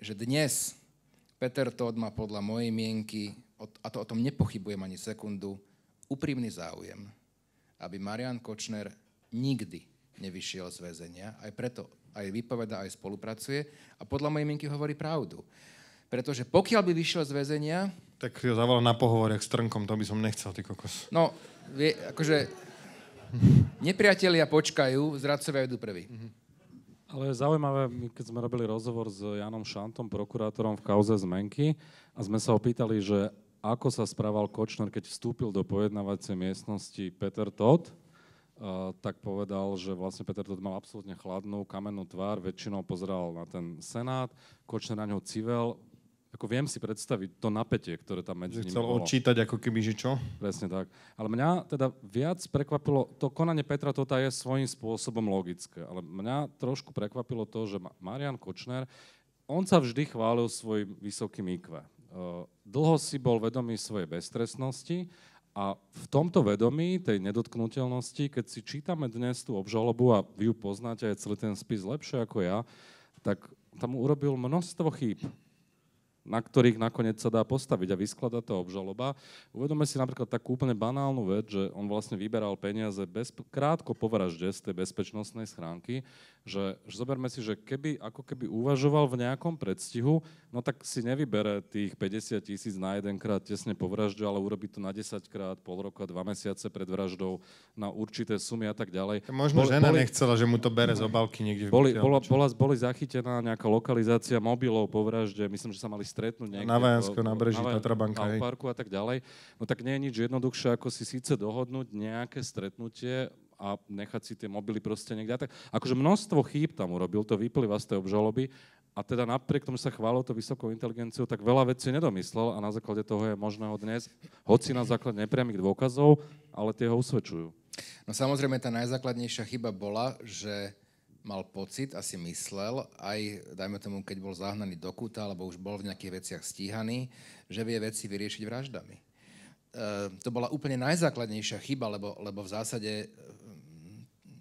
že dnes Peter Todd má podľa mojej mienky a to o tom nepochybujem ani sekundu, úprimný záujem, aby Marian Kočner nikdy nevyšiel z väzenia. Aj preto aj vypoveda, aj spolupracuje a podľa mojej mienky hovorí pravdu. Pretože pokiaľ by vyšiel z väzenia... Tak ho zavolal na pohovor, s Trnkom, to by som nechcel, ty kokos. No, vie, akože... Nepriatelia počkajú, zradcovia idú prvý. Mhm. Ale je zaujímavé, my keď sme robili rozhovor s Janom Šantom, prokurátorom v kauze zmenky, a sme sa opýtali, že ako sa správal Kočner, keď vstúpil do pojednávacej miestnosti Peter Todd, e, tak povedal, že vlastne Peter Todd mal absolútne chladnú kamennú tvár, väčšinou pozeral na ten Senát, Kočner na ňo civel, ako viem si predstaviť to napätie, ktoré tam medzi že nimi chcel bolo. odčítať ako keby, že čo? Presne tak. Ale mňa teda viac prekvapilo, to konanie Petra Tota je svojím spôsobom logické, ale mňa trošku prekvapilo to, že Marian Kočner, on sa vždy chválil svojim vysokým IQ. Eh, dlho si bol vedomý svojej bestresnosti a v tomto vedomí, tej nedotknutelnosti, keď si čítame dnes tú obžalobu a vy ju poznáte aj celý ten spis lepšie ako ja, tak tam urobil množstvo chýb na ktorých nakoniec sa dá postaviť a vyskladá to obžaloba. Uvedome si napríklad takú úplne banálnu vec, že on vlastne vyberal peniaze bez, krátko po vražde z tej bezpečnostnej schránky, že, že zoberme si, že keby, ako keby uvažoval v nejakom predstihu, no tak si nevybere tých 50 tisíc na jedenkrát tesne po vražde, ale urobí to na 10 krát, pol roka, dva mesiace pred vraždou na určité sumy a tak ďalej. Možno boli, žena boli, nechcela, že mu to bere z obálky niekde. Boli, bola, bola, boli zachytená nejaká lokalizácia mobilov po vražde, myslím, že sa mali stretnúť niekde. Na Vajansko, na Breži, Banka. Na parku a tak ďalej. No tak nie je nič jednoduchšie, ako si síce dohodnúť nejaké stretnutie a nechať si tie mobily proste niekde. Tak, akože množstvo chýb tam urobil, to vyplýva z tej obžaloby, a teda napriek tomu, že sa chválil to vysokou inteligenciou, tak veľa vecí nedomyslel a na základe toho je možné ho dnes, hoci na základe nepriamých dôkazov, ale tie ho usvedčujú. No samozrejme, tá najzákladnejšia chyba bola, že mal pocit, asi myslel, aj, dajme tomu, keď bol zahnaný do kúta, alebo už bol v nejakých veciach stíhaný, že vie veci vyriešiť vraždami. E, to bola úplne najzákladnejšia chyba, lebo, lebo v zásade e,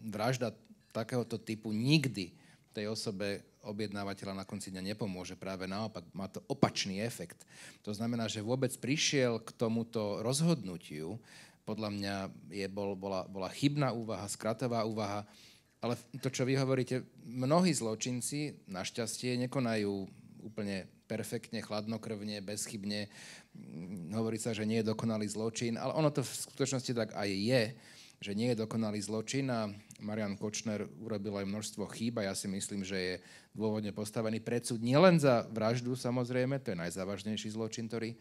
vražda takéhoto typu nikdy tej osobe objednávateľa na konci dňa nepomôže. Práve naopak, má to opačný efekt. To znamená, že vôbec prišiel k tomuto rozhodnutiu, podľa mňa je bol, bola, bola chybná úvaha, skratová úvaha, ale to, čo vy hovoríte, mnohí zločinci našťastie nekonajú úplne perfektne, chladnokrvne, bezchybne. Mm, hovorí sa, že nie je dokonalý zločin, ale ono to v skutočnosti tak aj je, že nie je dokonalý zločin a Marian Kočner urobil aj množstvo chýb a ja si myslím, že je dôvodne postavený predsud nielen za vraždu samozrejme, to je najzávažnejší zločin, ktorý, e,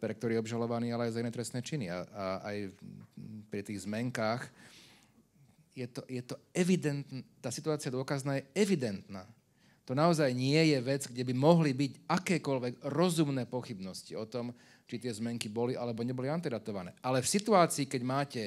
pre ktorý je obžalovaný, ale aj za iné trestné činy. A, a aj pri tých zmenkách je to, je to evidentná, tá situácia dôkazná je evidentná. To naozaj nie je vec, kde by mohli byť akékoľvek rozumné pochybnosti o tom, či tie zmenky boli alebo neboli antedatované. Ale v situácii, keď máte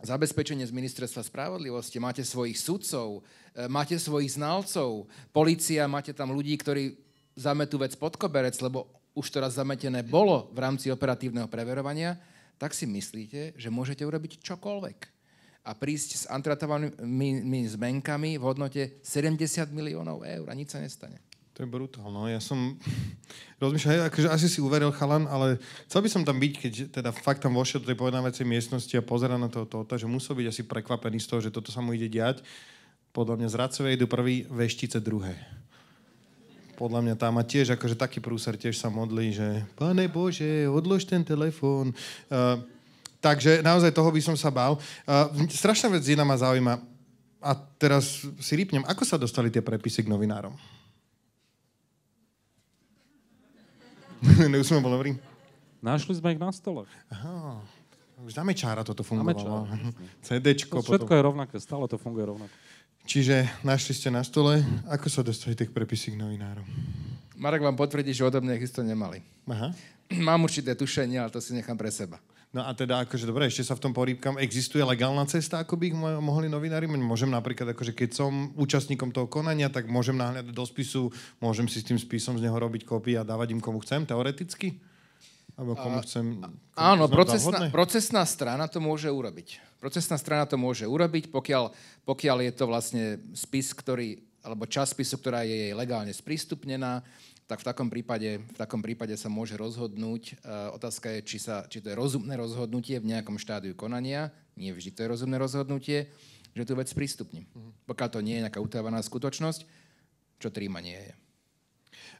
zabezpečenie z ministerstva spravodlivosti, máte svojich sudcov, e, máte svojich znalcov, policia, máte tam ľudí, ktorí zametú vec pod koberec, lebo už to raz zametené bolo v rámci operatívneho preverovania, tak si myslíte, že môžete urobiť čokoľvek a prísť s antratovanými zmenkami v hodnote 70 miliónov eur a nič sa nestane. To je brutál, no. Ja som <laughs> rozmýšľal, akože asi si uveril chalan, ale chcel by som tam byť, keď teda fakt tam vošiel do tej pojednávacej miestnosti a pozera na toho Tota, že musel byť asi prekvapený z toho, že toto sa mu ide diať. Podľa mňa z Racovej idú prvý, veštice druhé. Podľa mňa tam a tiež, akože taký prúser tiež sa modlí, že Pane Bože, odlož ten telefón. Uh, Takže naozaj toho by som sa bál. Uh, strašná vec jedna ma zaujíma. A teraz si rýpnem, ako sa dostali tie prepisy k novinárom? Už <laughs> sme dobrý. Našli sme ich na stole. Aha. Už dáme čára toto fungovalo. <laughs> CDčko. To všetko potom. je rovnaké, stále to funguje rovnako. Čiže našli ste na stole, ako sa dostali tie prepisy k novinárom? Marek vám potvrdí, že odo mňa ich isto nemali. Aha. <clears throat> Mám určité tušenie, ale to si nechám pre seba. No a teda akože, dobre, ešte sa v tom porýbkam. Existuje legálna cesta, ako by ich mohli novinári? Môžem napríklad, akože keď som účastníkom toho konania, tak môžem nahľadať do spisu, môžem si s tým spisom z neho robiť kopii a dávať im komu chcem, teoreticky? Alebo komu chcem... Komu áno, chcem procesná, procesná strana to môže urobiť. Procesná strana to môže urobiť, pokiaľ, pokiaľ je to vlastne spis, ktorý, alebo čas spisu, ktorá je jej legálne sprístupnená, tak v takom prípade, v takom prípade sa môže rozhodnúť. E, otázka je, či, sa, či to je rozumné rozhodnutie v nejakom štádiu konania. Nie vždy to je rozumné rozhodnutie, že tú vec prístupní. Mm-hmm. Pokiaľ to nie je nejaká utávaná skutočnosť, čo tríma nie je.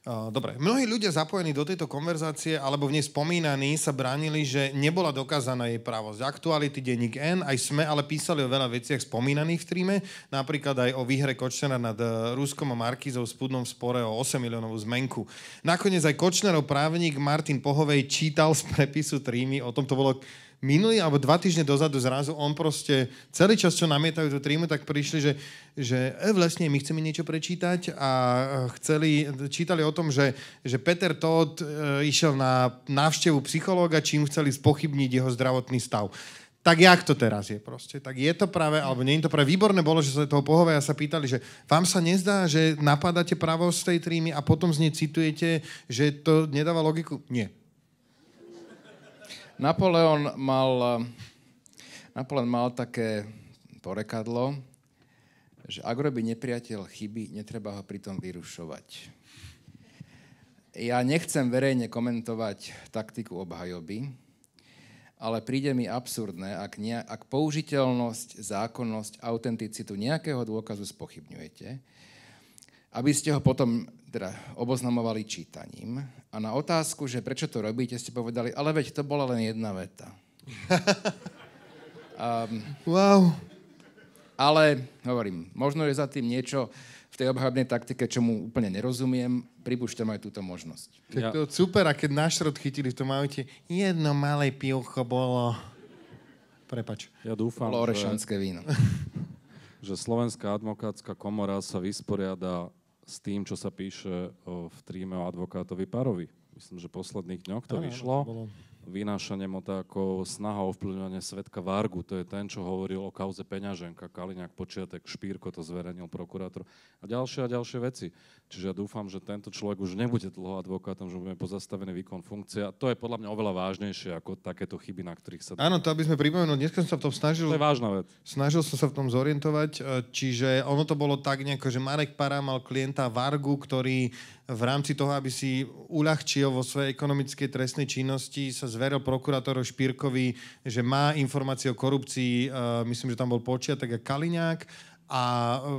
Dobre, mnohí ľudia zapojení do tejto konverzácie alebo v nej spomínaní sa bránili, že nebola dokázaná jej právosť. Aktuality denník N, aj sme ale písali o veľa veciach spomínaných v tríme, napríklad aj o výhre Kočnera nad e, Ruskom a Markizou v spúdnom spore o 8 miliónovú zmenku. Nakoniec aj Kočnerov právnik Martin Pohovej čítal z prepisu trímy, o tom to bolo minulý alebo dva týždne dozadu zrazu on proste celý čas, čo namietajú tú trímu, tak prišli, že, že e, vlastne my chceme niečo prečítať a chceli, čítali o tom, že, že Peter Todd e, išiel na návštevu psychológa, čím chceli spochybniť jeho zdravotný stav tak jak to teraz je proste? Tak je to práve, alebo nie je to práve výborné bolo, že sa toho pohovaja sa pýtali, že vám sa nezdá, že napadáte z tej trímy a potom z nej citujete, že to nedáva logiku? Nie. Napoleon mal, eh, Napoleon mal také porekadlo, že ak robí nepriateľ chyby, netreba ho pritom vyrušovať. Ja nechcem verejne komentovať taktiku obhajoby, ale príde mi absurdné, ak, ne, ak použiteľnosť, zákonnosť, autenticitu nejakého dôkazu spochybňujete, aby ste ho potom teda oboznamovali čítaním a na otázku, že prečo to robíte, ste povedali, ale veď to bola len jedna veta. um, <laughs> wow. Ale hovorím, možno je za tým niečo v tej obhradnej taktike, čo mu úplne nerozumiem, pripúšťam aj túto možnosť. Tak to ja. super, a keď náš rod chytili v tom aute, jedno malé pivko bolo... Prepač. Ja dúfam, bolo že... víno. <laughs> <laughs> že Slovenská advokátska komora sa vysporiada s tým, čo sa píše eh, v tríme o advokátovi Parovi. Myslím, že posledných dňoch to vyšlo. bolo vynášanie motákov, snaha o vplyvňovanie svetka Vargu, to je ten, čo hovoril o kauze peňaženka, Kaliňák, počiatek, Špírko to zverejnil prokurátor a ďalšie a ďalšie veci. Čiže ja dúfam, že tento človek už nebude dlho advokátom, že bude pozastavený výkon funkcie a to je podľa mňa oveľa vážnejšie ako takéto chyby, na ktorých sa... Áno, to aby sme pripomenuli, dnes som sa v tom snažil... To je vážna vec. Snažil som sa v tom zorientovať, e, čiže ono to bolo tak nejako, že Marek Pará mal klienta Vargu, ktorý v rámci toho, aby si uľahčil vo svojej ekonomickej trestnej činnosti, sa zveril prokurátorov Špírkovi, že má informácie o korupcii, e, myslím, že tam bol počiatek a Kaliňák, a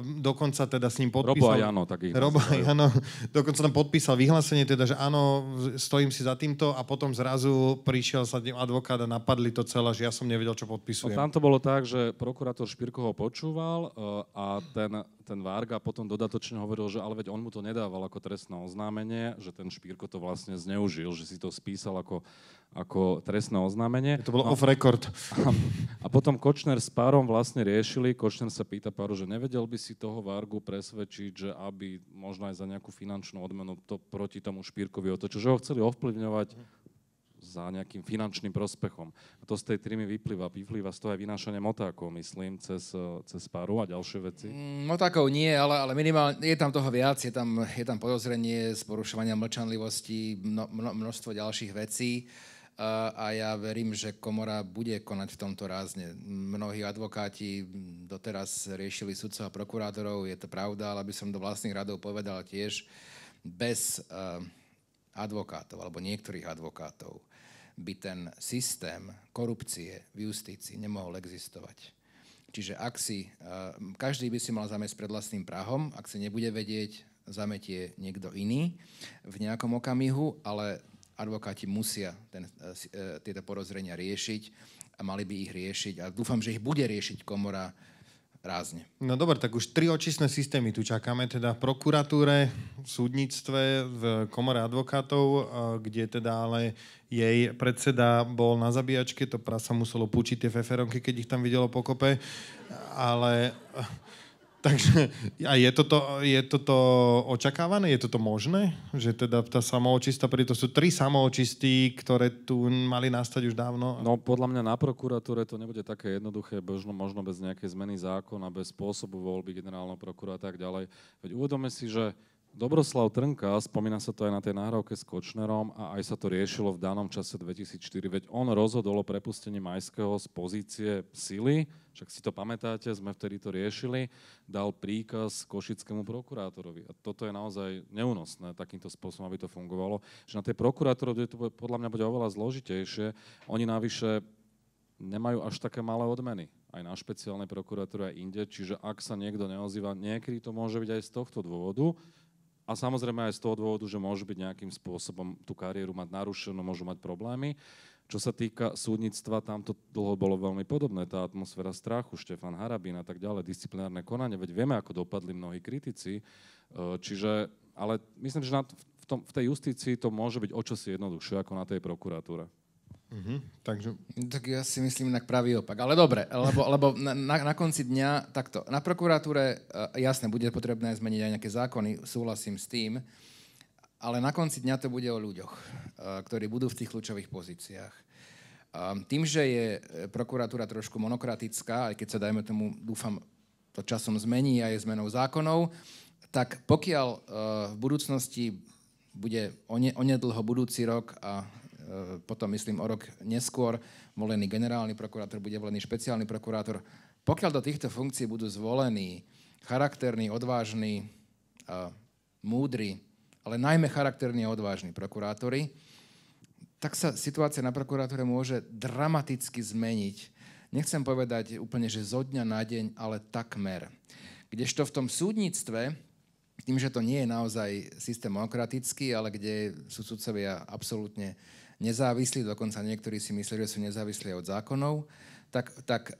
e, dokonca teda s ním podpísal... Robo a Jano, tak ich Robo a Jano, <laughs> dokonca tam podpísal vyhlásenie, teda, že áno, stojím si za týmto a potom zrazu prišiel sa tým advokát a napadli to celé, že ja som nevedel, čo podpisujem. No, tam to bolo tak, že prokurátor Špirko ho počúval e, a ten ten Varga potom dodatočne hovoril, že ale veď on mu to nedával ako trestné oznámenie, že ten Špírko to vlastne zneužil, že si to spísal ako, ako trestné oznámenie. To bolo no, off record. A, <laughs> a potom Kočner s Párom vlastne riešili, Kočner sa pýta Páru, že nevedel by si toho Vargu presvedčiť, že aby možno aj za nejakú finančnú odmenu to proti tomu Špírkovi otočil, že ho chceli ovplyvňovať za nejakým finančným prospechom. A to z tej trímy vyplýva. Vyplýva z toho aj vynášanie motákov, myslím, cez, e, cez paru a ďalšie veci. Mm, motákov nie, ale, ale minimálne je tam toho viac. Je tam, je tam podozrenie z porušovania mlčanlivosti, mno, mno, množstvo ďalších vecí e, a ja verím, že komora bude konať v tomto rázne. Mnohí advokáti doteraz riešili sudcov a prokurátorov, je to pravda, ale by som do vlastných radov povedal tiež, bez e, advokátov alebo niektorých advokátov by ten systém korupcie v justícii nemohol existovať. Čiže ak si, e, každý by si mal zamesť pred vlastným prahom, ak si nebude vedieť, zametie niekto iný v nejakom okamihu, ale advokáti musia ten, e, e, tieto porozrenia riešiť a mali by ich riešiť a dúfam, že ich bude riešiť komora rázne. No dobre, tak už tri očistné systémy tu čakáme, teda v prokuratúre, v súdnictve, v komore advokátov, e, kde teda ale jej predseda bol na zabíjačke, to prasa muselo púčiť tie feferonky, keď ich tam videlo pokope, ale Takže a je toto, je toto očakávané? Je toto možné? Že teda tá samoočista, to sú tri samoočistí, ktoré tu mali nastať už dávno? No podľa mňa na prokuratúre to nebude také jednoduché, možno, možno bez nejakej zmeny zákona, bez spôsobu voľby generálneho prokurátora a tak ďalej. Veď uvedome si, že Dobroslav Trnka, spomína sa to aj na tej nahrávke s Kočnerom a aj sa to riešilo v danom čase 2004, veď on rozhodol o prepustení Majského z pozície sily, však si to pamätáte, sme vtedy to riešili, dal príkaz košickému prokurátorovi. A toto je naozaj neúnosné takýmto spôsobom, aby to fungovalo. Že na tej prokurátorov to podľa mňa bude oveľa zložitejšie. Oni navyše nemajú až také malé odmeny aj na špeciálnej prokuratúre, aj inde. Čiže ak sa niekto neozýva, niekedy to môže byť aj z tohto dôvodu. A samozrejme aj z toho dôvodu, že môžu byť nejakým spôsobom tú kariéru mať narušenú, môžu mať problémy. Čo sa týka súdnictva, tam to dlho bolo veľmi podobné. Tá atmosféra strachu, Štefan Harabín a tak ďalej, disciplinárne konanie, veď vieme, ako dopadli mnohí kritici. E, čiže, ale myslím, že na, v, tom, v tej justícii to môže byť o čosi jednoduchšie ako na tej prokuratúre. Mm-hmm. Takže... Mm, tak ja si myslím inak pravý opak. Ale dobre, lebo, lebo na, na, na konci dňa takto. Na prokuratúre, e, jasne, bude potrebné zmeniť aj nejaké zákony, súhlasím s tým, ale na konci dňa to bude o ľuďoch, e, ktorí budú v tých kľúčových pozíciách. Ehm, tým, že je e, prokuratúra trošku monokratická, aj keď sa, dajme tomu, dúfam, to časom zmení a je zmenou zákonov, tak pokiaľ v budúcnosti bude onedlho budúci rok a E, potom myslím o rok neskôr volený generálny prokurátor, bude volený špeciálny prokurátor. Pokiaľ do týchto funkcií budú zvolení charakterní, odvážni, múdri, ale najmä charakterní a odvážni prokurátori, tak sa situácia na prokuratúre môže dramaticky zmeniť. Nechcem povedať úplne, že zo dňa na deň, ale takmer. Kdežto v tom súdnictve, tým, že to nie je naozaj systémokratický, ale kde sú sudcovia absolútne nezávislí, dokonca niektorí si myslí, že sú nezávislí od zákonov, tak, tak uh, uh,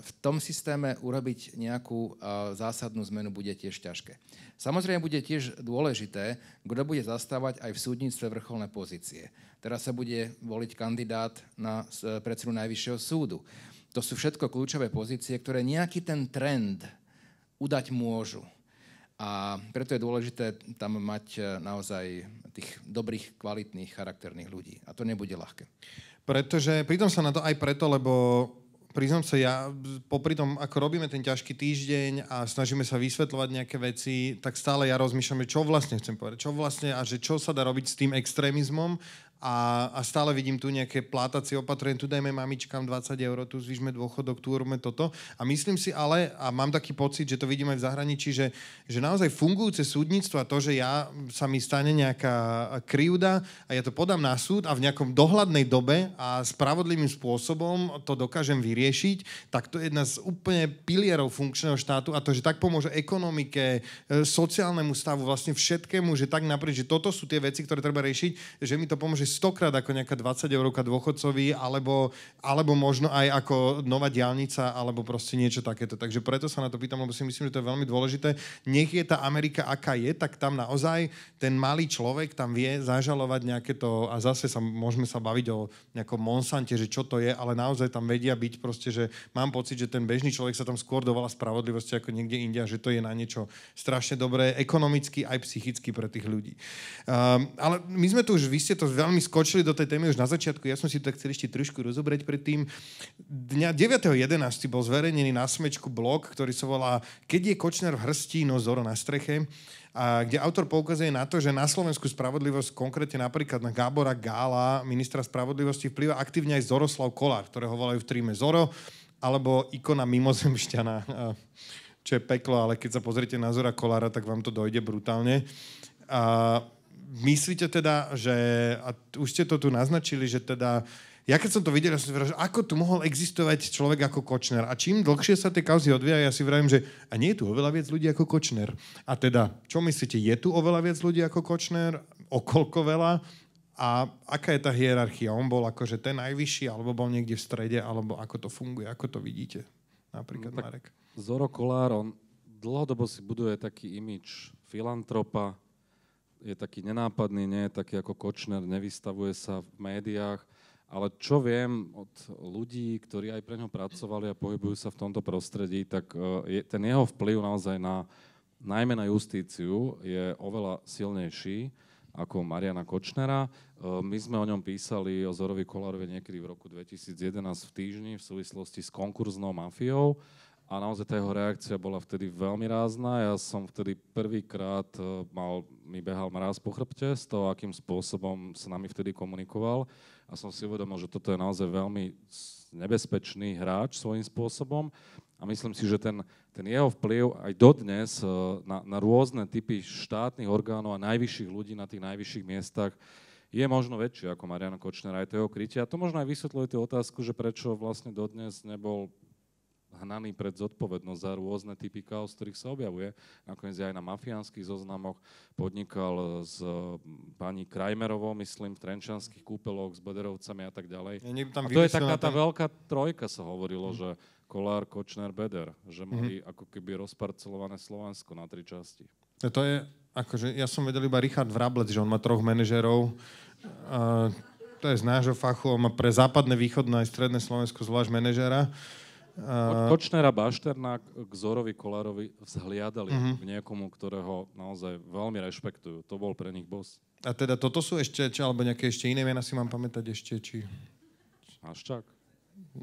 v tom systéme urobiť nejakú uh, zásadnú zmenu bude tiež ťažké. Samozrejme bude tiež dôležité, kto bude zastávať aj v súdnictve vrcholné pozície. Teraz sa bude voliť kandidát na predsedu Najvyššieho súdu. To sú všetko kľúčové pozície, ktoré nejaký ten trend udať môžu. A preto je dôležité tam mať e, naozaj tých dobrých, kvalitných, charakterných ľudí. A to nebude ľahké. Pretože, pritom sa na to aj preto, lebo priznám sa, ja popri tom, ako robíme ten ťažký týždeň a snažíme sa vysvetľovať nejaké veci, tak stále ja rozmýšľam, čo vlastne chcem povedať, čo vlastne a že čo sa dá robiť s tým extrémizmom a, a stále vidím tu nejaké plátacie opatrenie, tu dajme mamičkám 20 eur, tu zvýšme dôchodok, tu urme toto. A myslím si ale, a mám taký pocit, že to vidím aj v zahraničí, že, že naozaj fungujúce súdnictvo a to, že ja sa mi stane nejaká kryúda a ja to podám na súd a v nejakom dohľadnej dobe a spravodlivým spôsobom to dokážem vyriešiť, tak to je jedna z úplne pilierov funkčného štátu a to, že tak pomôže ekonomike, e, sociálnemu stavu, vlastne všetkému, že tak napríklad, že toto sú tie veci, ktoré treba riešiť, že mi to pomôže stokrát ako nejaká 20 eurovka dôchodcovi, alebo, alebo možno aj ako nová diálnica, alebo proste niečo takéto. Takže preto sa na to pýtam, lebo si myslím, že to je veľmi dôležité. Nech je tá Amerika, aká je, tak tam naozaj ten malý človek tam vie zažalovať nejaké to, a zase sa môžeme sa baviť o nejakom Monsante, že čo to je, ale naozaj tam vedia byť proste, že mám pocit, že ten bežný človek sa tam skôr dovala spravodlivosti ako niekde india, že to je na niečo strašne dobré ekonomicky aj psychicky pre tých ľudí. Um, ale my sme tu už, vy ste to veľmi veľmi skočili do tej témy už na začiatku, ja som si to tak chcel ešte trošku rozobrať predtým. Dňa 9.11. bol zverejnený na smečku blog, ktorý sa volá Keď je Kočner v hrsti, no zoro na streche a kde autor poukazuje na to, že na Slovensku spravodlivosť, konkrétne napríklad na Gábora Gála, ministra spravodlivosti, vplyva aktívne aj Zoroslav Kolár, ktorého volajú v tríme Zoro, alebo ikona mimozemšťana, <laughs> čo je peklo, ale keď sa pozriete na Zora Kolára, tak vám to dojde brutálne. A myslíte teda, že, a už ste to tu naznačili, že teda ja keď som to videl, ja som si že ako tu mohol existovať človek ako Kočner. A čím dlhšie sa tie kauzy odvíjajú, ja si vravím, že a nie je tu oveľa viac ľudí ako Kočner. A teda, čo myslíte, je tu oveľa viac ľudí ako Kočner? Okolko veľa? A aká je tá hierarchia? On bol akože ten najvyšší, alebo bol niekde v strede, alebo ako to funguje, ako to vidíte? Napríklad no, Marek. Zoro Kolár, on dlhodobo si buduje taký imič filantropa, je taký nenápadný, nie je taký ako Kočner, nevystavuje sa v médiách, ale čo viem od ľudí, ktorí aj pre ňo pracovali a pohybujú sa v tomto prostredí, tak e, je, ten jeho vplyv naozaj na, najmä na justíciu je oveľa silnejší ako Mariana Kočnera. E, my sme o ňom písali, o Zorovi Kolárovi niekedy v roku 2011 v týždni v súvislosti s konkurznou mafiou. A naozaj tá jeho reakcia bola vtedy veľmi rázna. Ja som vtedy prvýkrát e, mal, mi behal mraz po chrbte z toho, akým spôsobom s nami vtedy komunikoval. A som si uvedomil, že toto je naozaj veľmi nebezpečný hráč svojím spôsobom. A myslím si, že ten, ten jeho vplyv aj dodnes e, na, na rôzne typy štátnych orgánov a najvyšších ľudí na tých najvyšších miestach je možno väčší ako Mariano Kočner aj jeho krytie. A to možno aj vysvetľuje tú otázku, že prečo vlastne dodnes nebol hnaný pred zodpovednosť za rôzne typy kaos, ktorých sa objavuje. Nakoniec aj na mafiánskych zoznamoch podnikal s eh, pani Krajmerovou, myslím, v Trenčanských kúpeloch s Bederovcami a tak ďalej. Ja a to je taká tá veľká trojka, sa hovorilo, mhm. že Kolár, Kočner, Beder, že mali mm ako keby rozparcelované Slovensko na tri časti. to je, akože ja som vedel iba Richard Vrablec, že on má troch manažerov. to je z nášho fachu, on má pre západné, východné aj stredné Slovensko zvlášť manažera. Uh... Kočnera Bašternák k Zorovi Kolárovi vzhliadali uh-huh. k niekomu, ktorého naozaj veľmi rešpektujú. To bol pre nich boss. A teda toto sú ešte, či, alebo nejaké ešte iné mena si mám pamätať ešte, či... Haščák.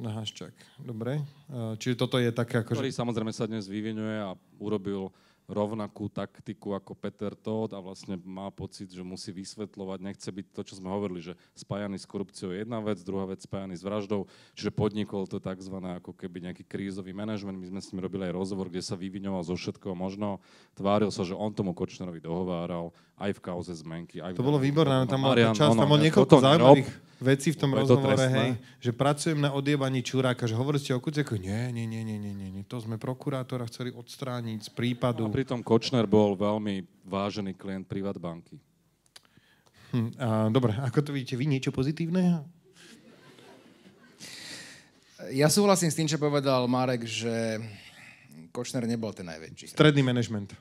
Na Haščák, dobre. Eh, čiže toto je také ako... Ktorý samozrejme sa dnes vyvinuje a urobil rovnakú taktiku ako Peter Todd a vlastne má pocit, že musí vysvetľovať, nechce byť to, čo sme hovorili, že spájany s korupciou je jedna vec, druhá vec spájany s vraždou, čiže podnikol to tzv. ako keby nejaký krízový manažment. My sme s ním robili aj rozhovor, kde sa vyviňoval zo všetkého možno. Tváril sa, že on tomu Kočnerovi dohováral aj v kauze zmenky. Aj to bolo výborné, tam mal čas, tam mal niekoľko zaujímavých vecí v tom rozhovore, hej, že pracujem na odjebaní čuráka, že hovoríte o Kuceku, nie, nie, nie, nie, nie, nie, to sme prokurátora chceli odstrániť z prípadu pritom Kočner bol veľmi vážený klient Privatbanky. Hm, a, dobre, ako to vidíte vy? Niečo pozitívne? Ja súhlasím s tým, čo povedal Marek, že Kočner nebol ten najväčší. Stredný manažment.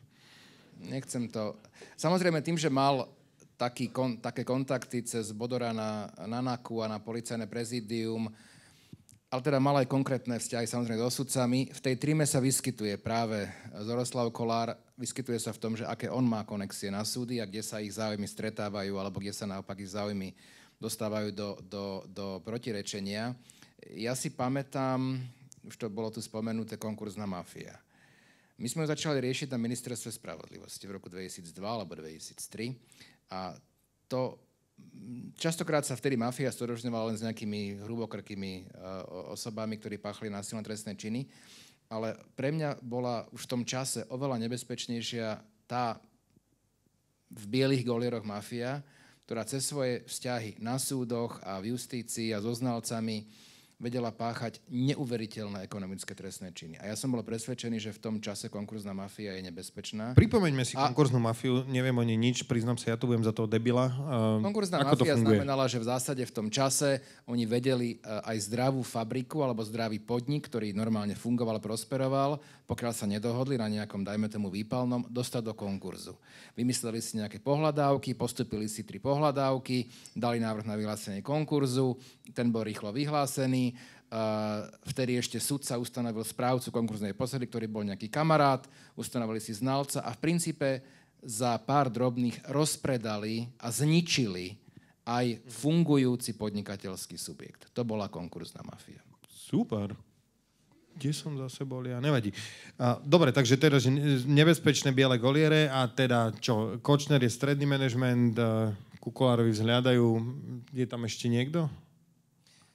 Nechcem to... Samozrejme, tým, že mal taký kon, také kontakty cez na, na NAKU a na policajné prezidium, uh, ale teda mal aj konkrétne vzťahy samozrejme s osudcami. V tej tríme sa vyskytuje práve Zoroslav Kolár, vyskytuje sa v tom, že aké on má konexie na súdy a kde sa ich záujmy stretávajú, alebo kde sa naopak ich záujmy dostávajú do, do, do protirečenia. Ja si pamätám, už to bolo tu spomenuté, konkurs na mafia. My sme ho začali riešiť na ministerstve spravodlivosti v roku 2002 alebo 2003 a to častokrát sa vtedy mafia storožňovala len s nejakými hrubokrkými uh, osobami, ktorí páchali násilné trestné činy, ale pre mňa bola už v tom čase oveľa nebezpečnejšia tá v bielých golieroch mafia, ktorá cez svoje vzťahy na súdoch a v justícii a so znalcami vedela páchať neuveriteľné ekonomické trestné činy. A ja som bol presvedčený, že v tom čase konkurzná mafia je nebezpečná. Pripomeňme si a... konkurznú mafiu, neviem o nej nič, priznám sa, ja tu budem za toho debila. Uh, konkurzná ako mafia to znamenala, že v zásade v tom čase oni vedeli e, aj zdravú fabriku alebo zdravý podnik, ktorý normálne fungoval, prosperoval, pokiaľ sa nedohodli na nejakom, dajme tomu, výpalnom, dostať do konkurzu. Vymysleli si nejaké pohľadávky, postupili si tri pohľadávky, dali návrh na vyhlásenie konkurzu, ten bol rýchlo vyhlásený, vtedy ešte sudca ustanovil správcu konkurznej posedy, ktorý bol nejaký kamarát, ustanovili si znalca a v princípe za pár drobných rozpredali a zničili aj fungujúci podnikateľský subjekt. To bola konkurzná mafia. Super. Kde som zase bol ja? Nevadí. A, dobre, takže teraz nebezpečné biele goliere a teda čo? Kočner je stredný manažment, e, Kukolárovi vzhľadajú. Je tam ešte niekto?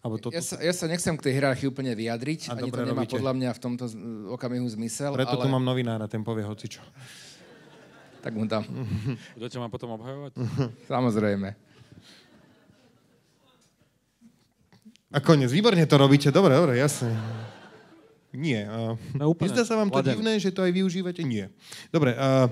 Alebo toto... ja, sa, ja sa nechcem k tej hierarchii úplne vyjadriť, A ani to nemá robíte. podľa mňa v tomto okamihu zmysel. Preto ale... tu mám novinára, ten povie hocičo. <laughs> Tak mu dám. <laughs> Budete ma potom obhajovať? <laughs> Samozrejme. A koniec, výborne to robíte, dobre, dobre, jasne. Nie. Uh, no, úplne. Zdá sa vám to Ladem. divné, že to aj využívate? Nie. Dobre, uh,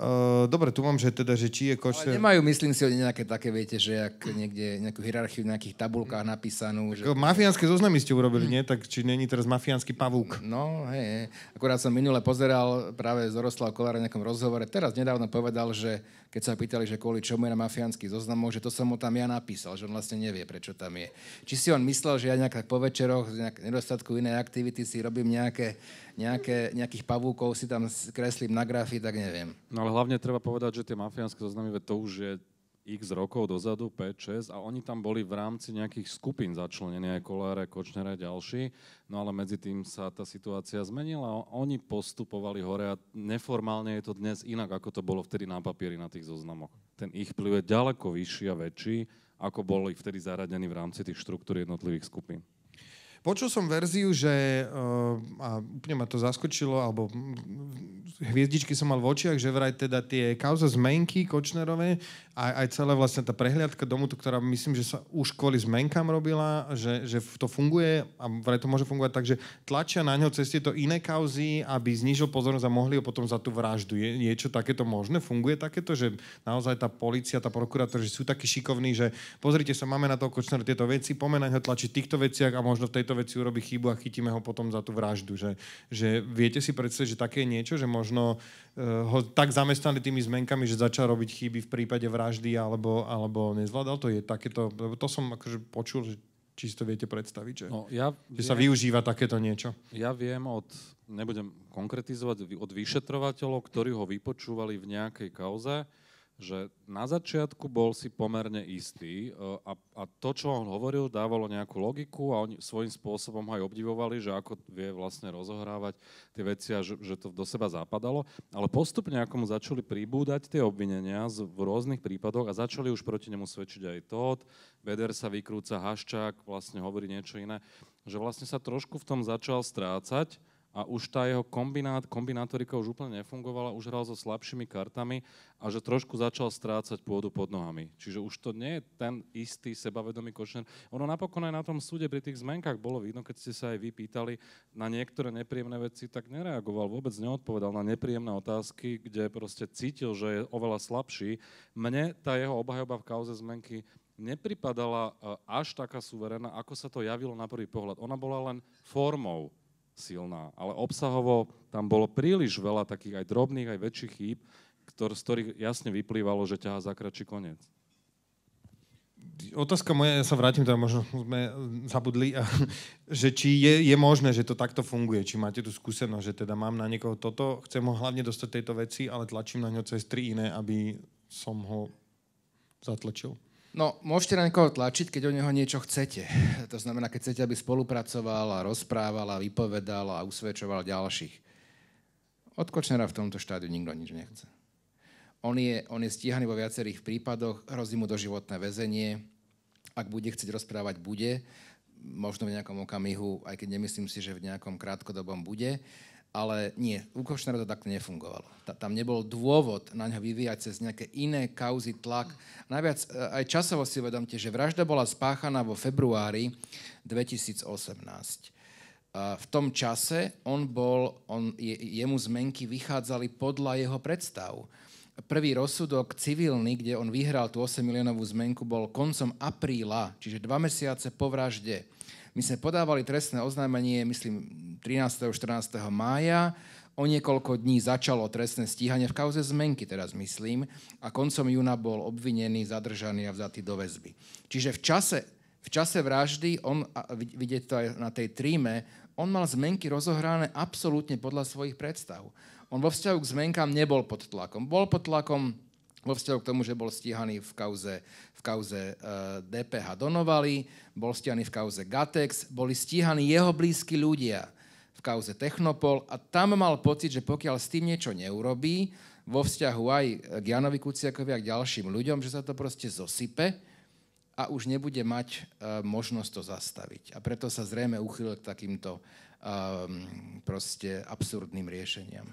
Uh, dobre, tu mám, že teda, že či je kočner... Ale nemajú, myslím si, nejaké také, viete, že ak niekde nejakú hierarchiu v nejakých tabulkách napísanú. Že... Mafiánske zoznamy ste urobili, nie? Tak či není teraz mafiánsky pavúk? No, hej, hej. Akurát som minule pozeral práve Zoroslav Kolára v nejakom rozhovore. Teraz nedávno povedal, že keď sa pýtali, že kvôli čomu je na mafiánsky zoznam, že to som mu tam ja napísal, že on vlastne nevie, prečo tam je. Či si on myslel, že ja nejak tak po večeroch, nejak nedostatku inej aktivity si robím nejaké, nejaké, nejakých pavúkov, si tam kreslím na grafy, tak neviem. No ale hlavne treba povedať, že tie mafiánske zoznamy, to už je x rokov dozadu, 5-6, a oni tam boli v rámci nejakých skupín začlenení, aj Koláre, Kočnere a ďalší, no ale medzi tým sa tá situácia zmenila, oni postupovali hore a neformálne je to dnes inak, ako to bolo vtedy na papieri na tých zoznamoch. Ten ich vplyv je ďaleko vyšší a väčší, ako boli vtedy zaradení v rámci tých štruktúr jednotlivých skupín. Počul som verziu, že, eh, a úplne ma to zaskočilo, alebo hviezdičky som mal v očiach, že vraj teda tie kauza zmenky Kočnerové a aj celá vlastne tá prehliadka domu, ktorá myslím, že sa už kvôli zmenkám robila, že, že to funguje a vraj to môže fungovať tak, že tlačia na ňo cez tieto iné kauzy, aby znížil pozornosť a mohli ho potom za tú vraždu. Je niečo takéto možné? Funguje takéto, že naozaj tá policia, tá prokurátor, že sú takí šikovní, že pozrite sa, máme na toho Kočnera tieto veci, pomenaň ho tlačiť týchto veciach a možno v tejto takéto veci urobí chybu a chytíme ho potom za tú vraždu. Že, že viete si predstaviť, že také je niečo, že možno uh, ho tak zamestnali tými zmenkami, že začal robiť chyby v prípade vraždy alebo, alebo nezvládal to. Je takéto, to som akože počul, že či si to viete predstaviť, že, no, ja že viem, sa využíva takéto niečo. Ja viem od, nebudem konkretizovať, od vyšetrovateľov, ktorí ho vypočúvali v nejakej kauze, že na začiatku bol si pomerne istý e, a, a to, čo on hovoril, dávalo nejakú logiku a oni svojím spôsobom aj obdivovali, že ako vie vlastne rozohrávať tie veci a že, že to do seba zapadalo. Ale postupne, ako mu začali pribúdať tie obvinenia z, v rôznych prípadoch a začali už proti nemu svedčiť aj Todd, Beder sa vykrúca, Haščák vlastne hovorí niečo iné, že vlastne sa trošku v tom začal strácať a už tá jeho kombinát, kombinátorika už úplne nefungovala, už hral so slabšími kartami a že trošku začal strácať pôdu pod nohami. Čiže už to nie je ten istý sebavedomý Kočner. Ono napokon aj na tom súde pri tých zmenkách bolo vidno, keď ste sa aj vypýtali na niektoré nepríjemné veci, tak nereagoval, vôbec neodpovedal na nepríjemné otázky, kde proste cítil, že je oveľa slabší. Mne tá jeho obhajoba v kauze zmenky nepripadala e, až taká suverená, ako sa to javilo na prvý pohľad. Ona bola len formou silná. Ale obsahovo tam bolo príliš veľa takých aj drobných, aj väčších chýb, ktor- z ktorých jasne vyplývalo, že ťaha zakračí koniec. Otázka moja, ja sa vrátim, teda možno sme zabudli, a, <laughs> že či je, je možné, že to takto funguje, či máte tú skúsenosť, že teda mám na niekoho toto, chcem ho hlavne dostať tejto veci, ale tlačím na ňo cez tri iné, aby som ho zatlačil. No, môžete na niekoho tlačiť, keď o neho niečo chcete. To znamená, keď chcete, aby spolupracoval a rozprával a vypovedal a usvedčoval ďalších. Od Kočnera v tomto štádiu nikto nič nechce. On je, on je stíhaný vo viacerých prípadoch, hrozí mu doživotné väzenie. Ak bude chcieť rozprávať, bude. Možno v nejakom okamihu, aj keď nemyslím si, že v nejakom krátkodobom bude. Ale nie, u Košnera to takto nefungovalo. Ta, tam nebol dôvod na ňo vyvíjať cez nejaké iné kauzy tlak. Najviac e, aj časovo si uvedomte, že vražda bola spáchaná vo februári 2018. A v tom čase on bol, on, je, jemu zmenky vychádzali podľa jeho predstav. Prvý rozsudok civilný, kde on vyhral tú 8 miliónovú zmenku, bol koncom apríla, čiže dva mesiace po vražde. My sme podávali trestné oznámenie, myslím, 13. 14. mája. O niekoľko dní začalo trestné stíhanie v kauze zmenky, teraz myslím, a koncom júna bol obvinený, zadržaný a vzatý do väzby. Čiže v čase, v čase vraždy, on, a vidieť to aj na tej tríme, on mal zmenky rozohrané absolútne podľa svojich predstav. On vo vzťahu k zmenkám nebol pod tlakom. Bol pod tlakom vo vzťahu k tomu, že bol stíhaný v kauze, v kauze e, DPH Donovali, bol stíhaný v kauze Gatex, boli stíhaní jeho blízki ľudia v kauze Technopol a tam mal pocit, že pokiaľ s tým niečo neurobí, vo vzťahu aj k Janovi Kuciakovi a k ďalším ľuďom, že sa to proste zosype a už nebude mať uh, možnosť to zastaviť. A preto sa zrejme uchýlil k takýmto um, proste absurdným riešeniam.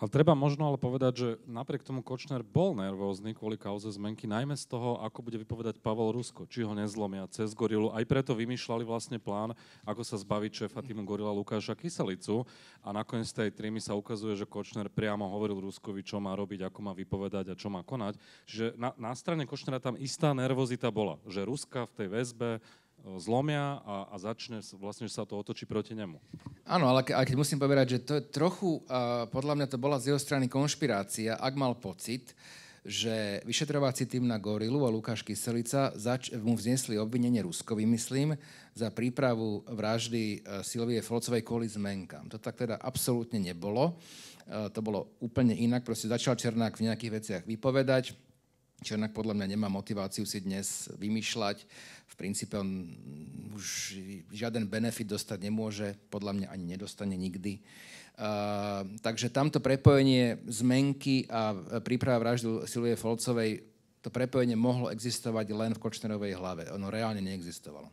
Ale treba možno ale povedať, že napriek tomu Kočner bol nervózny kvôli kauze zmenky, najmä z toho, ako bude vypovedať Pavel Rusko, či ho nezlomia cez Gorilu. Aj preto vymýšľali vlastne plán, ako sa zbaviť šéfa týmu Gorila Lukáša Kyselicu. A nakoniec tej trímy sa ukazuje, že Kočner priamo hovoril Ruskovi, čo má robiť, ako má vypovedať a čo má konať. Čiže na, na strane Kočnera tam istá nervozita bola, že Ruska v tej väzbe E, zlomia a, a začne vlastne, že sa to otočí proti nemu. Áno, ale ke, keď musím povedať, že to je trochu, uh, podľa mňa to bola z jeho strany konšpirácia, ak mal pocit, že vyšetrovací tým na Gorilu a Lukáš Kyselica zač- mu vznesli obvinenie Ruskovi, myslím, za prípravu vraždy uh, Silvie Flocovej kvôli zmenkám. To tak teda absolútne nebolo. Uh, to bolo úplne inak. Proste začal Černák v nejakých veciach vypovedať Černák podľa mňa nemá motiváciu si dnes vymýšľať. V princípe on už žiaden benefit dostať nemôže, podľa mňa ani nedostane nikdy. Uh, takže tamto prepojenie zmenky a príprava vraždu Silvie Folcovej, to prepojenie mohlo existovať len v Kočnerovej hlave. Ono reálne neexistovalo.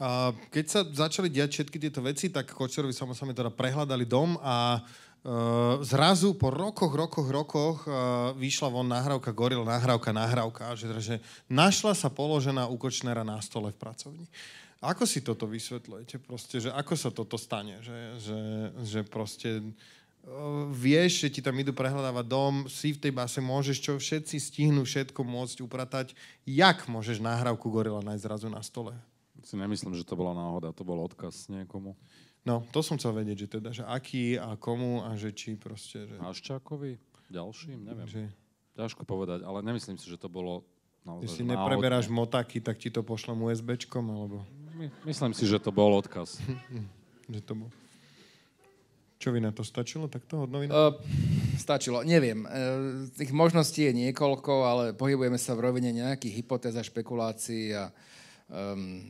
Uh, keď sa začali diať všetky tieto veci, tak Kočnerovi samozrejme teda prehľadali dom a uh, Eh, zrazu po rokoch, rokoch, rokoch eh, vyšla von nahrávka Goril, nahrávka, nahrávka, že, že našla sa položená u Kočnera na stole v pracovni. Ako si toto vysvetľujete? Proste, že ako sa toto stane? Že, že, že proste eh, vieš, že ti tam idú prehľadávať dom, si v tej base, môžeš čo všetci stihnú všetko môcť upratať. Jak môžeš nahrávku Gorila nájsť zrazu na stole? Si nemyslím, že to bola náhoda, to bol odkaz niekomu. No, to som chcel vedieť, že teda, že aký a komu a že či proste... Že... Haščákovi? Ďalším? Neviem. Že... Ťažko povedať, ale nemyslím si, že to bolo naozaj... Keď si nepreberáš motaky, tak ti to pošlem USBčkom, alebo... My, myslím si, že to bol odkaz. <laughs> že to bol... Čo vy na to stačilo takto od novina? Uh, stačilo, neviem. Uh, tých možností je niekoľko, ale pohybujeme sa v rovine nejakých hypotéz a špekulácií a um,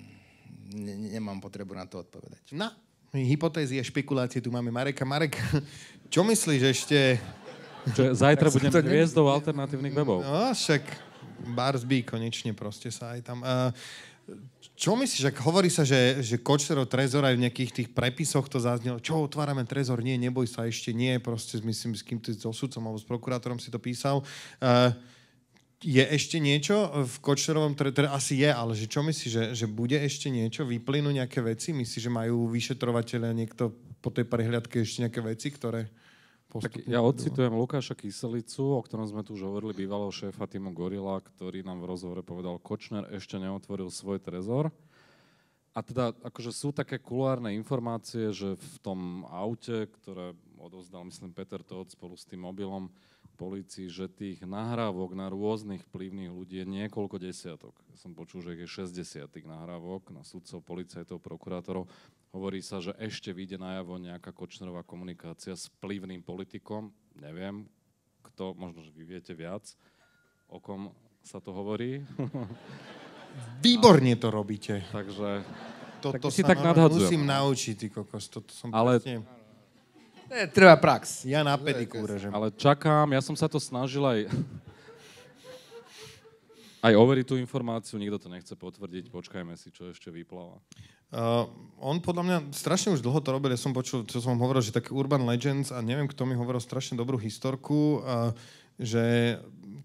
ne- nemám potrebu na to odpovedať. No, hypotézy a špekulácie. Tu máme Mareka. Marek, <laughs> čo myslíš ešte? Čo, zajtra <laughs> budem to... hviezdou alternatívnych webov. No, však Barsby konečne proste sa aj tam... Uh, čo myslíš, ak hovorí sa, že, že Kočero Trezor aj v nejakých tých prepisoch to zaznelo, čo otvárame Trezor, nie, neboj sa, ešte nie, proste myslím, s kým ty, s osudcom alebo s prokurátorom si to písal. Uh, je ešte niečo e, v kočerovom ktoré teda asi je, ale že čo myslíš, že, že bude ešte niečo, vyplynú nejaké veci? Myslíš, že majú vyšetrovateľe niekto po tej prehliadke ešte nejaké veci, ktoré Tak ja odcitujem Lukáša Kyselicu, o ktorom sme tu už hovorili, bývalého šéfa týmu Gorila, ktorý nám v rozhovore povedal, Kočner ešte neotvoril svoj trezor. A teda akože sú také kulárne informácie, že v tom aute, ktoré odozdal, myslím, Peter Todd spolu s tým mobilom, policii, že tých nahrávok na rôznych vplyvných ľudí je niekoľko desiatok. Ja som počul, že je 60 tých nahrávok na sudcov, policajtov, prokurátorov. Hovorí sa, že ešte vyjde najavo nejaká Kočnerová komunikácia s vplyvným politikom. Neviem, kto, možno, že vy viete viac, o kom sa to hovorí. <laughs> Výborne to robíte. Takže... Toto tak si tak nadhadzujem. Musím naučiť, ty kokos. Toto som Ale presne Ne, treba prax. Ja na pedikúre. Že... Ale čakám, ja som sa to snažil aj... Aj overiť tú informáciu, nikto to nechce potvrdiť, počkajme si, čo ešte vypláva. Uh, on podľa mňa strašne už dlho to robil, ja som počul, čo som hovoril, že taký Urban Legends a neviem, kto mi hovoril strašne dobrú historku, uh, že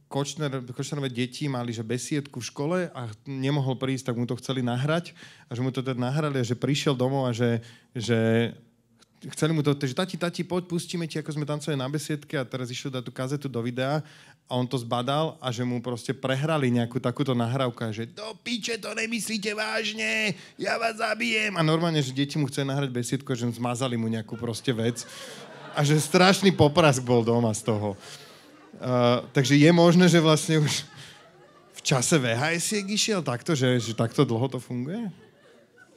Kočner, Kočnerové deti mali že besiedku v škole a nemohol prísť, tak mu to chceli nahrať a že mu to teda nahrali a že prišiel domov a že, že chceli mu to, že tati, tati, poď, pustíme ti, ako sme tancovali na besiedke a teraz išiel dať tú kazetu do videa a on to zbadal a že mu proste prehrali nejakú takúto nahrávku že do piče, to nemyslíte vážne, ja vás zabijem. A normálne, že deti mu chceli nahrať besiedku, že zmazali mu nejakú proste vec a že strašný poprask bol doma z toho. Uh, takže je možné, že vlastne už v čase VHS išiel takto, že, že takto dlho to funguje?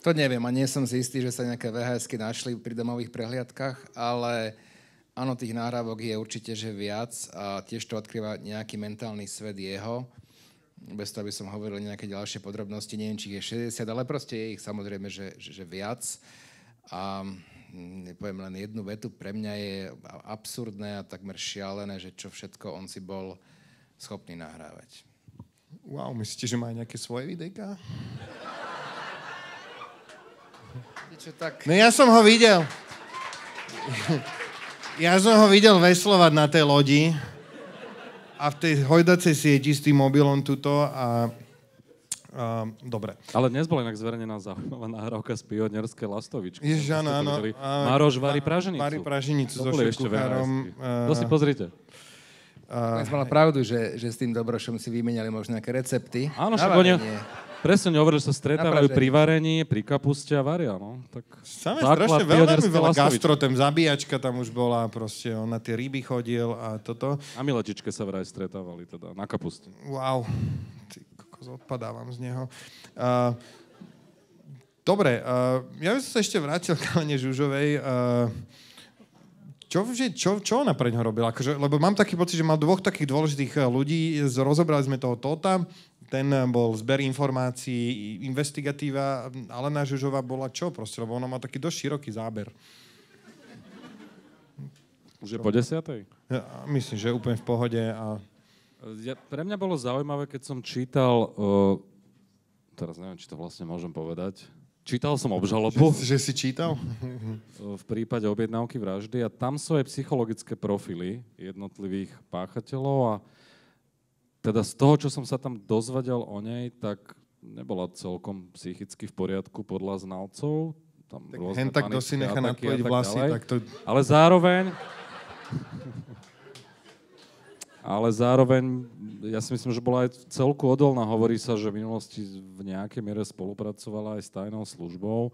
To neviem a nie som si istý, že sa nejaké VHSky našli pri domových prehliadkach, ale áno, tých náhrávok je určite, že viac a tiež to odkrýva nejaký mentálny svet jeho. Bez toho, aby som hovoril nejaké ďalšie podrobnosti, neviem, či ich je 60, ale proste je ich samozrejme, že, že, že viac. A mm, nepoviem len jednu vetu, pre mňa je absurdné a takmer šialené, že čo všetko on si bol schopný nahrávať. Wow, myslíte, že má nejaké svoje videjka? No ja som ho videl. Ja som ho videl veslovať na tej lodi a v tej hojdacej sieti s tým mobilom tuto a Um, dobre. Ale dnes bola inak zverejnená zaujímavá nahrávka z pionierskej lastovičky. Ježiš, áno, áno. Maroš varí praženicu. Varí praženicu so šekuchárom. Eh, to si pozrite. Uh, Dnes mala pravdu, že, že s tým Dobrošom si vymenali možno nejaké recepty. Áno, však oni, presne hovorili, že sa stretávajú pri varení, pri kapuste a varia, no. Tak Samé strašne veľmi veľa gastro, ten zabíjačka tam už bola, proste on na tie ryby chodil a toto. A Miletičke sa vraj stretávali teda, na kapuste. Wow, ty kokos, odpadávam z neho. Uh, dobre, uh, ja by som sa ešte vrátil k Alene Žužovej. Uh, čo, že, čo, čo ona pre ňo robila? Akože, lebo mám taký pocit, že mal dvoch takých dôležitých eh, ľudí. Rozobrali sme toho Tota, ten eh, bol zber informácií, investigatíva. Alena Žužová bola čo proste? Lebo ona má taký dosť široký záber. Už je po desiatej? Ja, myslím, že úplne v pohode. A... Ja, pre mňa bolo zaujímavé, keď som čítal... Uh, teraz neviem, či to vlastne môžem povedať Čítal som obžalobu. Že, že si čítal? V prípade objednávky vraždy a tam sú aj psychologické profily jednotlivých páchateľov a teda z toho, čo som sa tam dozvedel o nej, tak nebola celkom psychicky v poriadku podľa znalcov. Tam tak hen tak, kto si nechá napojiť vlasy, tak to... Ale zároveň ale zároveň ja si myslím, že bola aj celku odolná. Hovorí sa, že v minulosti v nejakej miere spolupracovala aj s tajnou službou,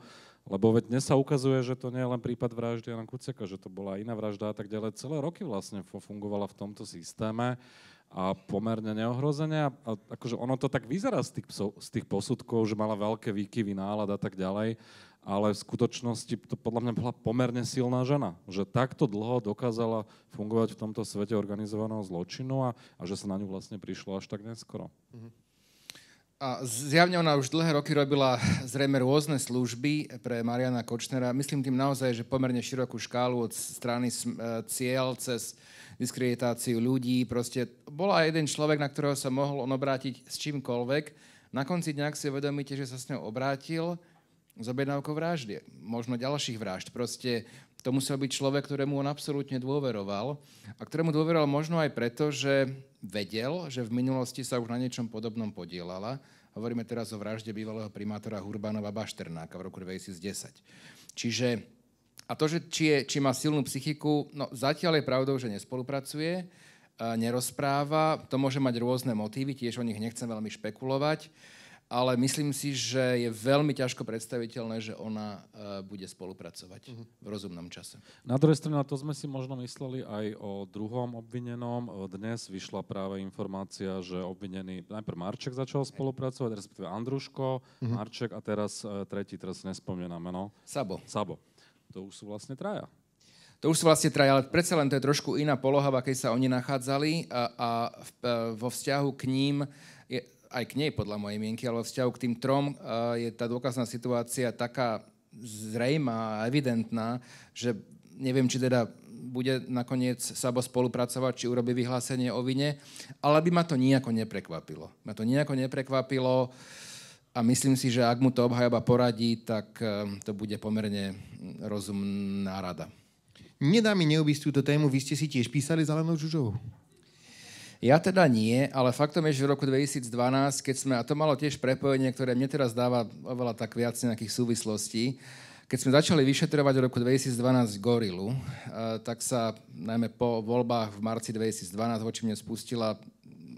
lebo veď dnes sa ukazuje, že to nie je len prípad vraždy Jana Kuceka, že to bola iná vražda a tak ďalej. Celé roky vlastne fungovala v tomto systéme a pomerne neohrozené. A, a akože ono to tak vyzerá z tých, psov, z tých posudkov, že mala veľké výkyvy, nálad a tak ďalej, ale v skutočnosti to podľa mňa bola pomerne silná žena. Že takto dlho dokázala fungovať v tomto svete organizovaného zločinu a, a že sa na ňu vlastne prišlo až tak neskoro. Mm-hmm. A zjavne ona už dlhé roky robila zrejme rôzne služby pre Mariana Kočnera. Myslím tým naozaj, že pomerne širokú škálu od strany e, cieľ cez diskreditáciu ľudí. Proste bola jeden človek, na ktorého sa mohol on obrátiť s čímkoľvek. Na konci dňa, si uvedomíte, že sa s ňou obrátil, z objednávkou vraždy, možno ďalších vražd. Proste to musel byť človek, ktorému on absolútne dôveroval a ktorému dôveroval možno aj preto, že vedel, že v minulosti sa už na niečom podobnom podielala. Hovoríme teraz o vražde bývalého primátora Hurbanova Bašternáka v roku 2010. Čiže a to, že či, je, či má silnú psychiku, no zatiaľ je pravdou, že nespolupracuje, e, nerozpráva, to môže mať rôzne motívy, tiež o nich nechcem veľmi špekulovať ale myslím si, že je veľmi ťažko predstaviteľné, že ona e, bude spolupracovať uh-huh. v rozumnom čase. Na druhej strane, to sme si možno mysleli aj o druhom obvinenom. E, dnes vyšla práve informácia, že obvinený, najprv Marček začal spolupracovať, respektíve Andruško, uh-huh. Marček a teraz e, tretí, teraz nespomínam meno. Sabo. Sabo. To už sú vlastne traja. To už sú vlastne traja, ale predsa len to je trošku iná poloha, v akej sa oni nachádzali a, a v, vo vzťahu k ním aj k nej podľa mojej mienky, ale vzťahu k tým trom eh, je tá dôkazná situácia taká zrejmá a evidentná, že neviem, či teda bude nakoniec Sabo spolupracovať, či urobí vyhlásenie o vine, ale by ma to nejako neprekvapilo. Ma to nejako neprekvapilo a myslím si, že ak mu to obhajoba poradí, tak eh, to bude pomerne rozumná rada. Nedá mi neobísť túto tému, vy ste si tiež písali zelenou Žužovou. Ja teda nie, ale faktom je, že v roku 2012, keď sme, a to malo tiež prepojenie, ktoré mne teraz dáva oveľa tak viac nejakých súvislostí, keď sme začali vyšetrovať v roku 2012 Gorilu, eh, tak sa najmä po voľbách v marci 2012 voči mne spustila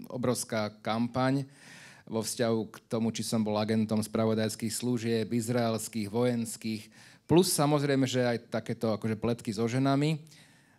obrovská kampaň vo vzťahu k tomu, či som bol agentom spravodajských služieb, izraelských, vojenských, plus samozrejme, že aj takéto akože pletky so ženami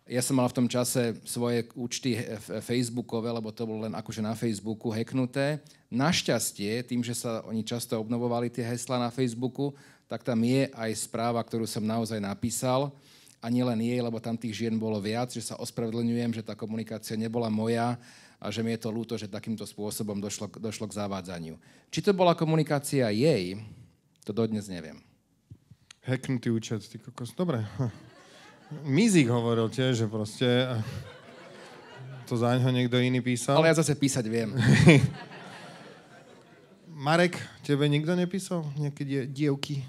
ja som mal v tom čase svoje účty facebookové, lebo to bolo len akože na Facebooku hacknuté. Našťastie, tým, že sa oni často obnovovali tie hesla na Facebooku, tak tam je aj správa, ktorú som naozaj napísal. A nielen jej, lebo tam tých žien bolo viac, že sa ospravedlňujem, že tá komunikácia nebola moja a že mi je to ľúto, že takýmto spôsobom došlo, došlo k zavádzaniu. Či to bola komunikácia jej, to dodnes neviem. Hacknutý účet, ty kokos. Dobre. <laughs> Mizik hovoril tiež, že proste to za ňo niekto iný písal. Ale ja zase písať viem. <laughs> Marek, tebe nikto nepísal? Nejaké die- dievky?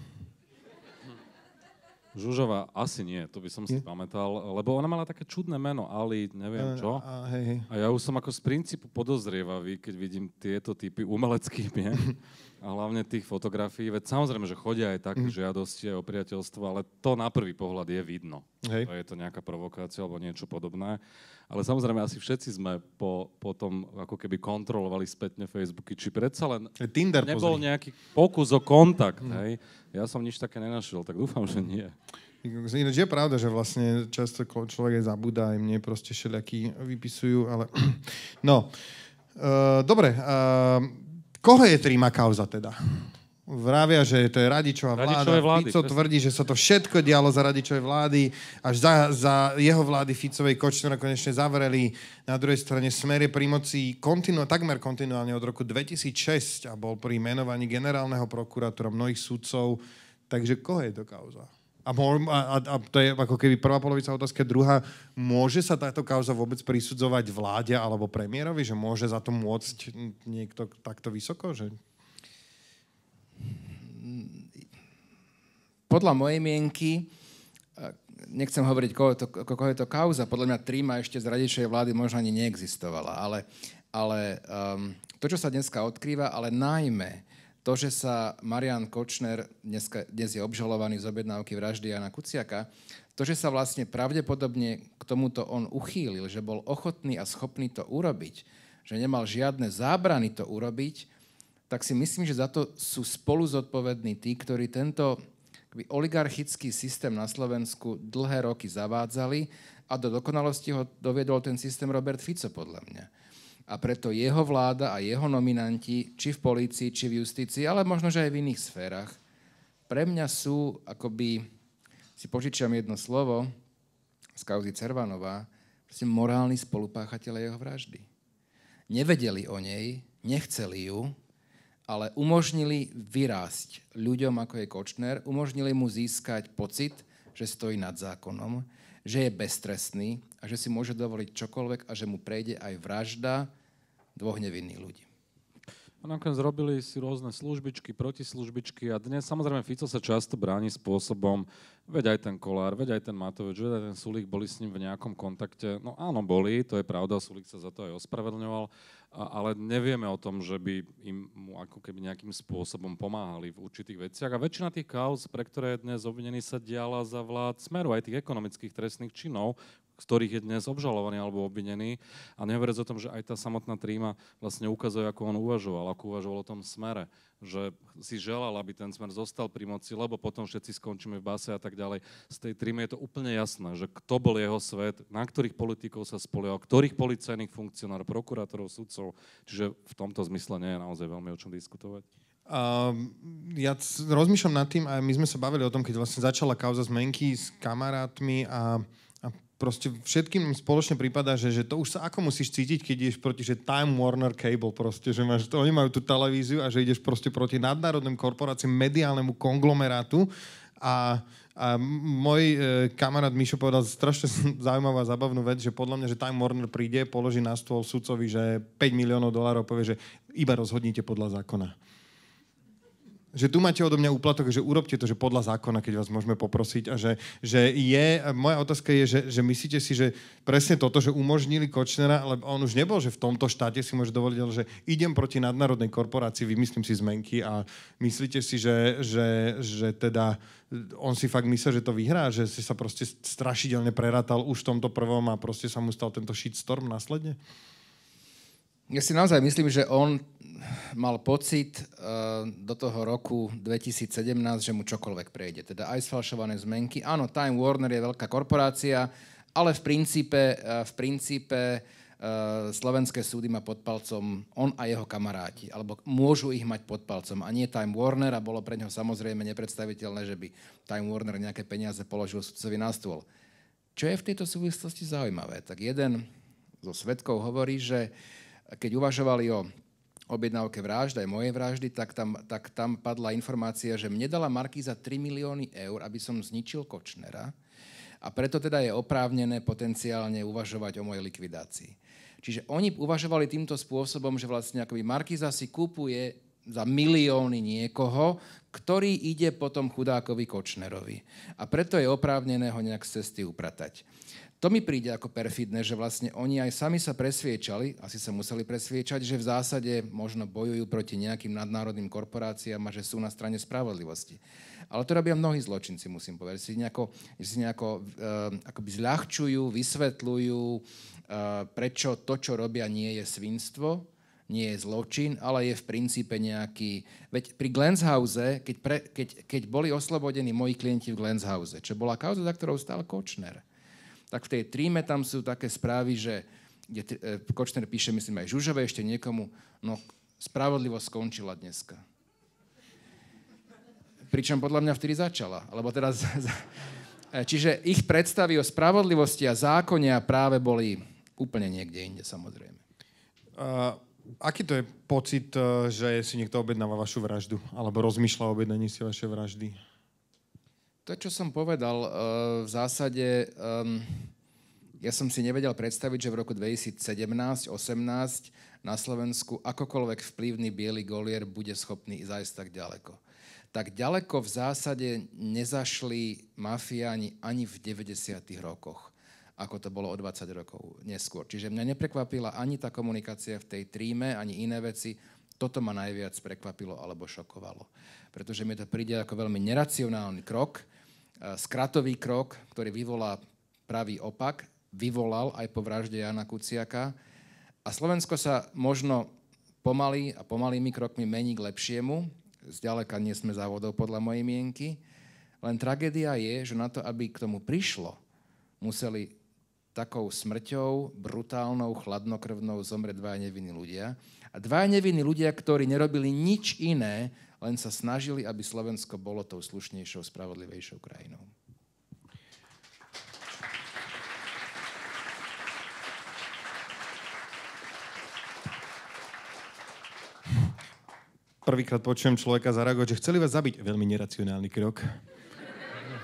Žužová asi nie, to by som si nie? Hm? pamätal, lebo ona mala také čudné meno, Ali, neviem čo. A, hej, hej. a ja už som ako z princípu podozrievavý, keď vidím tieto typy umeleckých mien <laughs> a hlavne tých fotografií. Veď samozrejme, že chodia aj také mm. Hm. žiadosti aj o priateľstvo, ale to na prvý pohľad je vidno. Hej. To je to nejaká provokácia alebo niečo podobné. Ale samozrejme, asi všetci sme po, po tom, ako keby kontrolovali spätne Facebooky, či predsa len Tinder, nebol pozri. nejaký pokus o kontakt, mm. hej? Ja som nič také nenašiel, tak dúfam, že nie. Ináč je pravda, že vlastne často človek aj zabúda, aj mne proste všelijakí vypisujú, ale <clears throat> no. uh, dobre, uh, koho je tríma kauza teda? Vravia, že to je radičová vláda. vlády, Fico presne. tvrdí, že sa to všetko dialo za radičovej vlády, až za, za jeho vlády Ficovej Kočnera konečne zavreli. Na druhej strane Smer je pri moci kontinu, takmer kontinuálne od roku 2006 a bol pri menovaní generálneho prokurátora mnohých sudcov. Takže koho je to kauza? A, a, a to je ako keby prvá polovica otázka. Druhá, môže sa táto kauza vôbec prisudzovať vláde alebo premiérovi, že môže za to môcť niekto takto vysoko? Že podľa mojej mienky, e, nechcem hovoriť, koho, to, koho je to kauza, podľa mňa Tríma ešte z radičej vlády možno ani neexistovala, ale, ale um, to, čo sa dneska odkrýva, ale najmä to, že sa Marian Kočner, dneska, dnes je obžalovaný z objednávky vraždy Jana Kuciaka, to, že sa vlastne pravdepodobne k tomuto on uchýlil, že bol ochotný a schopný to urobiť, že nemal žiadne zábrany to urobiť, tak si myslím, že za to sú spolu zodpovední tí, ktorí tento oligarchický systém na Slovensku dlhé roky zavádzali a do dokonalosti ho doviedol ten systém Robert Fico, podľa mňa. A preto jeho vláda a jeho nominanti, či v polícii, či v justícii, ale možno, že aj v iných sférach, pre mňa sú, akoby, si požičiam jedno slovo z kauzy Cervanová, proste morálni spolupáchatele jeho vraždy. Nevedeli o nej, nechceli ju, ale umožnili vyrásť ľuďom, ako je Kočner, umožnili mu získať pocit, že stojí nad zákonom, že je beztrestný a že si môže dovoliť čokoľvek a že mu prejde aj vražda dvoch nevinných ľudí. A nakoniec zrobili si rôzne službičky, protislužbičky a dnes samozrejme Fico sa často bráni spôsobom, veď aj ten Kolár, veď aj ten Matovič, veď aj ten Sulík boli s ním v nejakom kontakte. No áno, boli, to je pravda, Sulík sa za to aj ospravedlňoval, ale nevieme o tom, že by im mu ako keby nejakým spôsobom pomáhali v určitých veciach. A väčšina tých kauz, pre ktoré je dnes obvinený, sa diala za vlád smeru aj tých ekonomických trestných činov, z ktorých je dnes obžalovaný alebo obvinený. A nehovoriac o tom, že aj tá samotná tríma vlastne ukazuje, ako on uvažoval, ako uvažoval o tom smere, že si želal, aby ten smer zostal pri moci, lebo potom všetci skončíme v base a tak ďalej. Z tej tríme je to úplne jasné, že kto bol jeho svet, na ktorých politikov sa spoliehal, ktorých policajných funkcionárov, prokurátorov, sudcov. Čiže v tomto zmysle nie je naozaj veľmi o čom diskutovať. Uh, ja rozmýšľam nad tým, a my sme sa bavili o tom, keď vlastne začala kauza zmenky s kamarátmi a uh, proste všetkým spoločne prípada, že, že to už sa ako musíš cítiť, keď ideš proti, že Time Warner Cable proste, že máš, to, oni majú tú televíziu a že ideš proste proti nadnárodným korporáciám, mediálnemu konglomerátu a, a môj e, kamarát Mišo povedal strašne <laughs> zaujímavá, zabavnú vec, že podľa mňa, že Time Warner príde, položí na stôl sudcovi, že 5 miliónov dolárov povie, že iba rozhodnite podľa zákona. Že tu máte odo mňa úplatok, že urobte to, že podľa zákona, keď vás môžeme poprosiť. A že, že je, moja otázka je, že, že myslíte si, že presne toto, že umožnili Kočnera, ale on už nebol, že v tomto štáte si môže dovoliť, ale že idem proti nadnárodnej korporácii, vymyslím si zmenky a myslíte si, že, že, že teda on si fakt myslel, že to vyhrá, že si sa proste strašidelne prerátal už v tomto prvom a proste sa mu stal tento shitstorm následne? ja si naozaj myslím, že on mal pocit eh, do toho roku 2017, že mu čokoľvek prejde. Teda aj sfalšované zmenky. Áno, Time Warner je veľká korporácia, ale v princípe, eh, v princípe eh, slovenské súdy má pod palcom on a jeho kamaráti. Alebo môžu ich mať pod palcom. A nie Time Warner a bolo pre ňoho samozrejme nepredstaviteľné, že by Time Warner nejaké peniaze položil sudcovi na stôl. Čo je v tejto súvislosti zaujímavé? Tak jeden zo svetkov hovorí, že uh, keď uvažovali o objednávke vražd, aj mojej vraždy, tak tam, tak tam padla informácia, že mne dala Markíza 3 milióny eur, aby som zničil Kočnera a preto teda je oprávnené potenciálne uvažovať o mojej likvidácii. Čiže oni uvažovali týmto spôsobom, že vlastne akoby Markíza si kúpuje za milióny niekoho, ktorý ide potom chudákovi Kočnerovi. A preto je oprávnené ho nejak z cesty upratať. To mi príde ako perfidné, že vlastne oni aj sami sa presviečali, asi sa museli presviečať, že v zásade možno bojujú proti nejakým nadnárodným korporáciám a že sú na strane spravodlivosti. Ale to robia mnohí zločinci, musím povedať. Si nejako, si nejako uh, eh, akoby zľahčujú, vysvetľujú, uh, prečo to, čo robia, nie je svinstvo, nie je zločin, ale je v princípe nejaký... Veď pri Glenshouse, keď, pre, keď, keď boli oslobodení moji klienti v Glenshouse, čo bola kauza, za ktorou stál Kočner, tak v tej tríme tam sú také správy, že kde e, Kočner píše, myslím, aj Žužovej ešte niekomu, no spravodlivosť skončila dneska. Pričom podľa mňa vtedy začala, alebo teraz... E, čiže ich predstavy o spravodlivosti a zákone a práve boli úplne niekde inde, samozrejme. Uh, aký to je pocit, e, že si niekto objednáva vašu vraždu? Alebo rozmýšľa o objednaní si vaše vraždy? To, čo som povedal, eh, v zásade ehm, ja som si nevedel predstaviť, že v roku 2017-18 na Slovensku akokoľvek vplyvný biely golier bude schopný zajsť tak ďaleko. Tak ďaleko v zásade nezašli mafiáni ani v 90. rokoch, ako to bolo o 20 rokov neskôr. Čiže mňa neprekvapila ani tá komunikácia v tej tríme, ani iné veci. Toto ma najviac prekvapilo alebo šokovalo. Pretože mi to príde ako veľmi neracionálny krok, skratový krok, ktorý vyvolá pravý opak, vyvolal aj po vražde Jana Kuciaka. A Slovensko sa možno pomaly a pomalými krokmi mení k lepšiemu. Zďaleka nie sme závodov podľa mojej mienky. Len tragédia je, že na to, aby k tomu prišlo, museli takou smrťou, brutálnou, chladnokrvnou zomrieť dva nevinní ľudia. A dva nevinní ľudia, ktorí nerobili nič iné, len sa snažili, aby Slovensko bolo tou slušnejšou, spravodlivejšou krajinou. Prvýkrát počujem človeka zareagovať, že chceli vás zabiť. Veľmi neracionálny krok.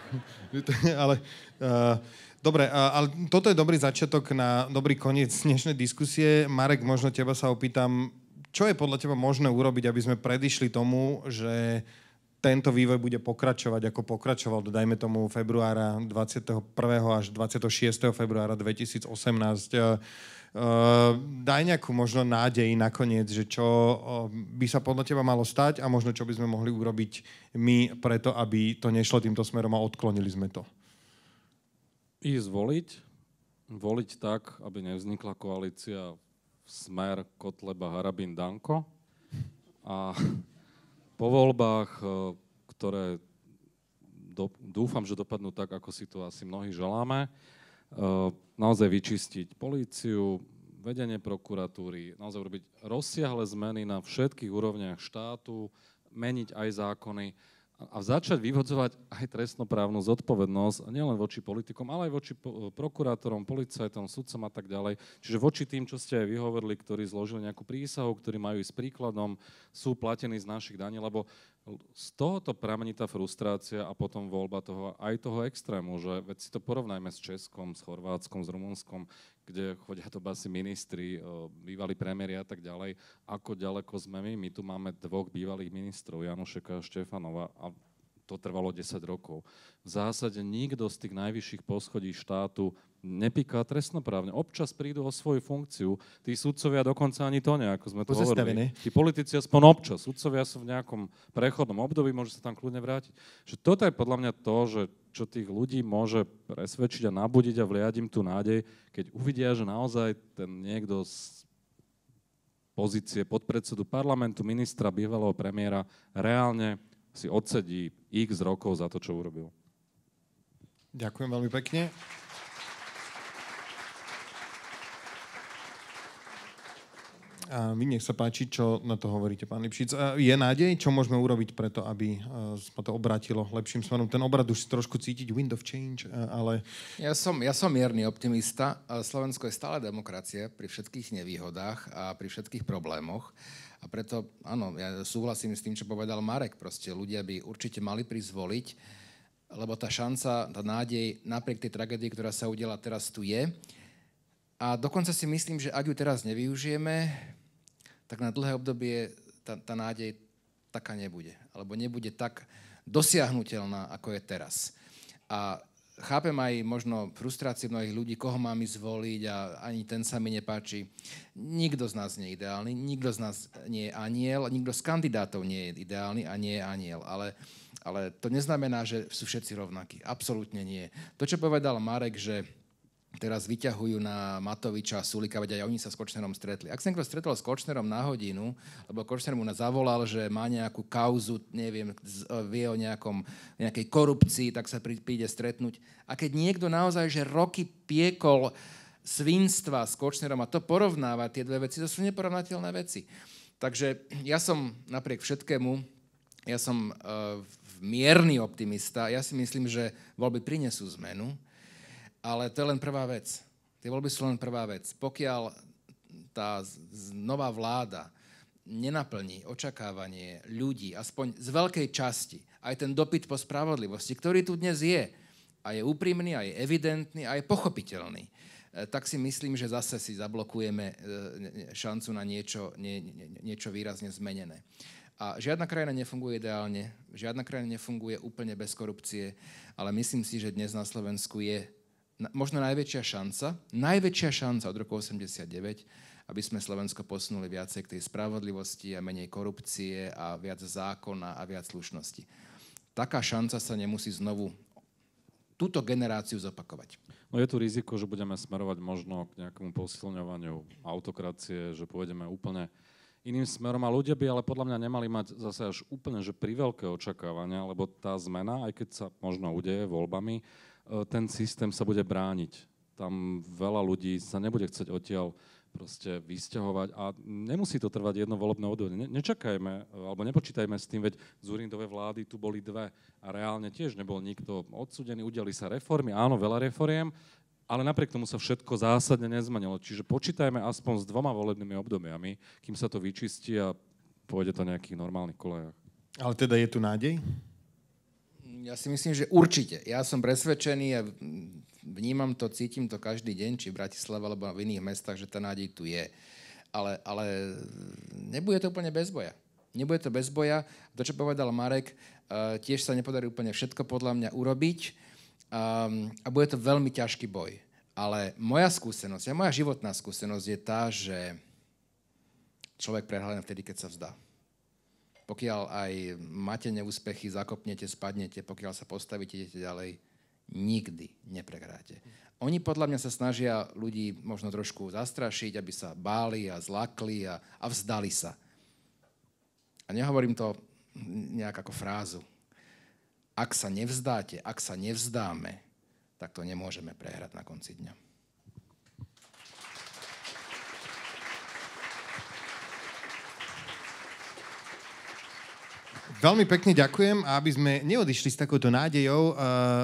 <laughs> ale uh, dobre, uh, ale toto je dobrý začiatok na dobrý koniec dnešnej diskusie. Marek, možno teba sa opýtam, čo je podľa teba možné urobiť, aby sme predišli tomu, že tento vývoj bude pokračovať, ako pokračoval, dajme tomu februára 21. až 26. februára 2018. E, e, daj nejakú možno nádej nakoniec, že čo e, by sa podľa teba malo stať a možno čo by sme mohli urobiť my preto, aby to nešlo týmto smerom a odklonili sme to. Ísť voliť, voliť tak, aby nevznikla koalícia smer Kotleba Harabin Danko. A po voľbách, e, ktoré do, dúfam, že dopadnú tak, ako si to asi mnohí želáme, e, naozaj vyčistiť políciu, vedenie prokuratúry, naozaj urobiť rozsiahle zmeny na všetkých úrovniach štátu, meniť aj zákony a začať vyvodzovať aj trestnoprávnu zodpovednosť, nielen voči politikom, ale aj voči prokurátorom, policajtom, sudcom a tak ďalej. Čiže voči tým, čo ste aj vyhovorili, ktorí zložili nejakú prísahu, ktorí majú ísť príkladom, sú platení z našich daní, lebo z tohoto pramení tá frustrácia a potom voľba toho, aj toho extrému, že veď si to porovnajme s Českom, s Chorvátskom, s Rumunskom kde chodia to basi ministri, eh, bývalí premiéry a tak ďalej. Ako ďaleko sme my? My tu máme dvoch bývalých ministrov, Janošeka a Štefanova a to trvalo 10 rokov. V zásade nikto z tých najvyšších poschodí štátu nepíka trestnoprávne. Občas prídu o svoju funkciu. Tí sudcovia dokonca ani to nie, ako sme to hovorili. Tí politici aspoň občas. Sudcovia sú v nejakom prechodnom období, môže sa tam kľudne vrátiť. Že toto je podľa mňa to, že čo tých ľudí môže presvedčiť a nabudiť a vliať im tú nádej, keď uvidia, že naozaj ten niekto z pozície podpredsedu parlamentu, ministra, bývalého premiéra reálne si odsedí x rokov za to, čo urobil. Ďakujem veľmi pekne. A vy nech sa páči, čo na to hovoríte, pán Lipšic. Je nádej, čo môžeme urobiť preto, aby e, sa to obratilo lepším smerom? Ten obrad už si trošku cítiť, wind of change, e, ale... Ja som, ja som mierny optimista. E, Slovensko je stále demokracia pri všetkých nevýhodách a pri všetkých problémoch. A preto, áno, ja súhlasím s tým, čo povedal Marek. Proste ľudia by určite mali prizvoliť, lebo tá šanca, tá nádej, napriek tej tragédii, ktorá sa udela teraz tu je, a dokonca si myslím, že ak ju teraz nevyužijeme, tak na dlhé obdobie tá, tá nádej taká nebude. Alebo nebude tak dosiahnutelná, ako je teraz. A chápem aj možno frustráciu mnohých ľudí, koho mám ísť zvoliť a ani ten sa mi nepáči. Nikto z nás nie je ideálny, nikto z nás nie je aniel, nikto z kandidátov nie je ideálny a nie je aniel. Ale, ale to neznamená, že sú všetci rovnakí. Absolútne nie. To, čo povedal Marek, že teraz vyťahujú na Matoviča a Sulika, veď aj oni sa s Kočnerom stretli. Ak sa niekto stretol s Kočnerom na hodinu, lebo Kočner mu zavolal, že má nejakú kauzu, neviem, e, vie o nejakom, nejakej korupcii, tak sa príde stretnúť. A keď niekto naozaj, že roky piekol svinstva s Kočnerom a to porovnáva tie dve veci, to sú neporovnateľné veci. Takže ja som napriek všetkému, ja som uh, mierny optimista, ja si myslím, že voľby prinesú zmenu, ale to je len prvá vec. Tie voľby sú len prvá vec. Pokiaľ tá nová vláda nenaplní očakávanie ľudí, aspoň z veľkej časti, aj ten dopyt po spravodlivosti, ktorý tu dnes je, a je úprimný, a je evidentný, a je pochopiteľný, e, tak si myslím, že zase si zablokujeme e, šancu na niečo, nie, nie, niečo výrazne zmenené. A žiadna krajina nefunguje ideálne, žiadna krajina nefunguje úplne bez korupcie, ale myslím si, že dnes na Slovensku je možno najväčšia šanca, najväčšia šanca od roku 89, aby sme Slovensko posunuli viacej k tej spravodlivosti a menej korupcie a viac zákona a viac slušnosti. Taká šanca sa nemusí znovu túto generáciu zopakovať. No je tu riziko, že budeme smerovať možno k nejakému posilňovaniu autokracie, že pôjdeme úplne iným smerom a ľudia by ale podľa mňa nemali mať zase až úplne že priveľké očakávania, lebo tá zmena, aj keď sa možno udeje voľbami, ten systém sa bude brániť. Tam veľa ľudí sa nebude chcieť odtiaľ proste vysťahovať a nemusí to trvať jedno volebné obdobie. Ne, nečakajme, alebo nepočítajme s tým, veď z vlády tu boli dve a reálne tiež nebol nikto odsudený, udiali sa reformy, áno, veľa reforiem, ale napriek tomu sa všetko zásadne nezmenilo. Čiže počítajme aspoň s dvoma volebnými obdobiami, kým sa to vyčistí a pôjde to nejakých normálnych kolejach. Ale teda je tu nádej? Ja si myslím, že určite. Ja som presvedčený a vnímam to, cítim to každý deň, či v Bratislave alebo v iných mestách, že tá nádej tu je. Ale, ale nebude to úplne bez boja. Nebude to bez boja. To, čo povedal Marek, eh, tiež sa nepodarí úplne všetko podľa mňa urobiť ehm, a bude to veľmi ťažký boj. Ale moja skúsenosť a moja životná skúsenosť je tá, že človek prehľadne vtedy, keď sa vzdá. Pokiaľ aj máte neúspechy, zakopnete, spadnete, pokiaľ sa postavíte, idete ďalej, nikdy neprehráte. Oni podľa mňa sa snažia ľudí možno trošku zastrašiť, aby sa báli a zlakli a, a vzdali sa. A nehovorím to nejak ako frázu. Ak sa nevzdáte, ak sa nevzdáme, tak to nemôžeme prehrať na konci dňa. Veľmi pekne ďakujem a aby sme neodišli s takouto nádejou, uh,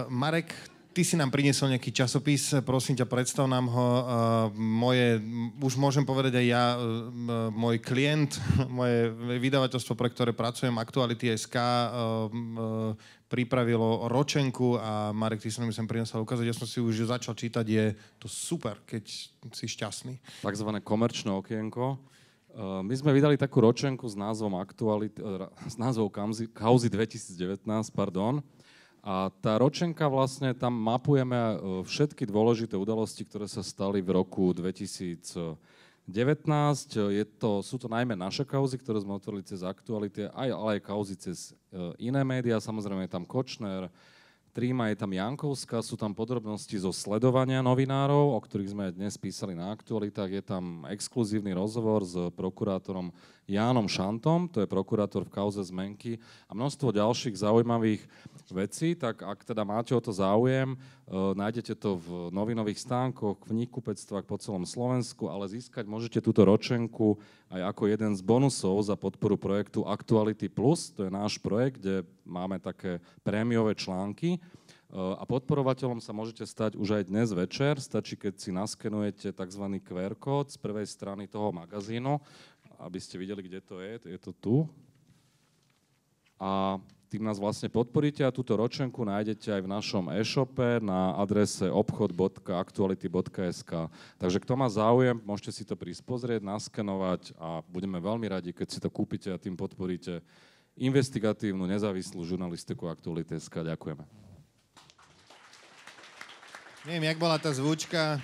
Marek, ty si nám priniesol nejaký časopis, prosím ťa, predstav nám ho. Uh, moje, už môžem povedať aj ja, uh, môj klient, <laughs> moje vydavateľstvo, pre ktoré pracujem, Aktuality.sk, uh, uh, pripravilo ročenku a Marek, ty si mi sem prinesol ukázať, ja som si už začal čítať, je to super, keď si šťastný. Takzvané komerčné okienko Eh, my sme vydali takú ročenku s názvom, aktualit, eh, s názvom Kauzy 2019, pardon. A tá ročenka vlastne, tam mapujeme eh, všetky dôležité udalosti, ktoré sa stali v roku 2019. Je to, sú to najmä naše kauzy, ktoré sme otvorili cez aktuality, aj, ale aj kauzy cez iné médiá. Samozrejme je tam Kočner, Tríma je tam Jankovská, sú tam podrobnosti zo sledovania novinárov, o ktorých sme dnes písali na aktualitách. Je tam exkluzívny rozhovor s prokurátorom Jánom Šantom, to je prokurátor v kauze zmenky a množstvo ďalších zaujímavých vecí, tak ak teda máte o to záujem, e, nájdete to v novinových stánkoch, v knihkupectvách po celom Slovensku, ale získať môžete túto ročenku aj ako jeden z bonusov za podporu projektu Actuality Plus, to je náš projekt, kde máme také prémiové články, e, a podporovateľom sa môžete stať už aj dnes večer. Stačí, keď si naskenujete tzv. QR kód z prvej strany toho magazínu aby ste videli, kde to je. Je to tu. A tým nás vlastne podporíte a túto ročenku nájdete aj v našom e-shope na adrese obchod.actuality.sk. Takže kto má záujem, môžete si to prísť pozrieť, naskenovať a budeme veľmi radi, keď si to kúpite a tým podporíte investigatívnu, nezávislú žurnalistiku Actuality.sk. Ďakujeme. Neviem, jak bola tá zvučka.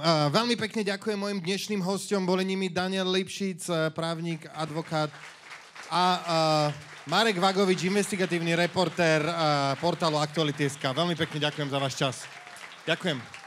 A veľmi pekne ďakujem mojim dnešným hostom. Boli nimi Daniel Lipšic, e, právnik, advokát a, a e, Marek Vagovič, investigatívny reportér e, portálu Aktuality.sk. Veľmi pekne ďakujem za váš čas. Ďakujem.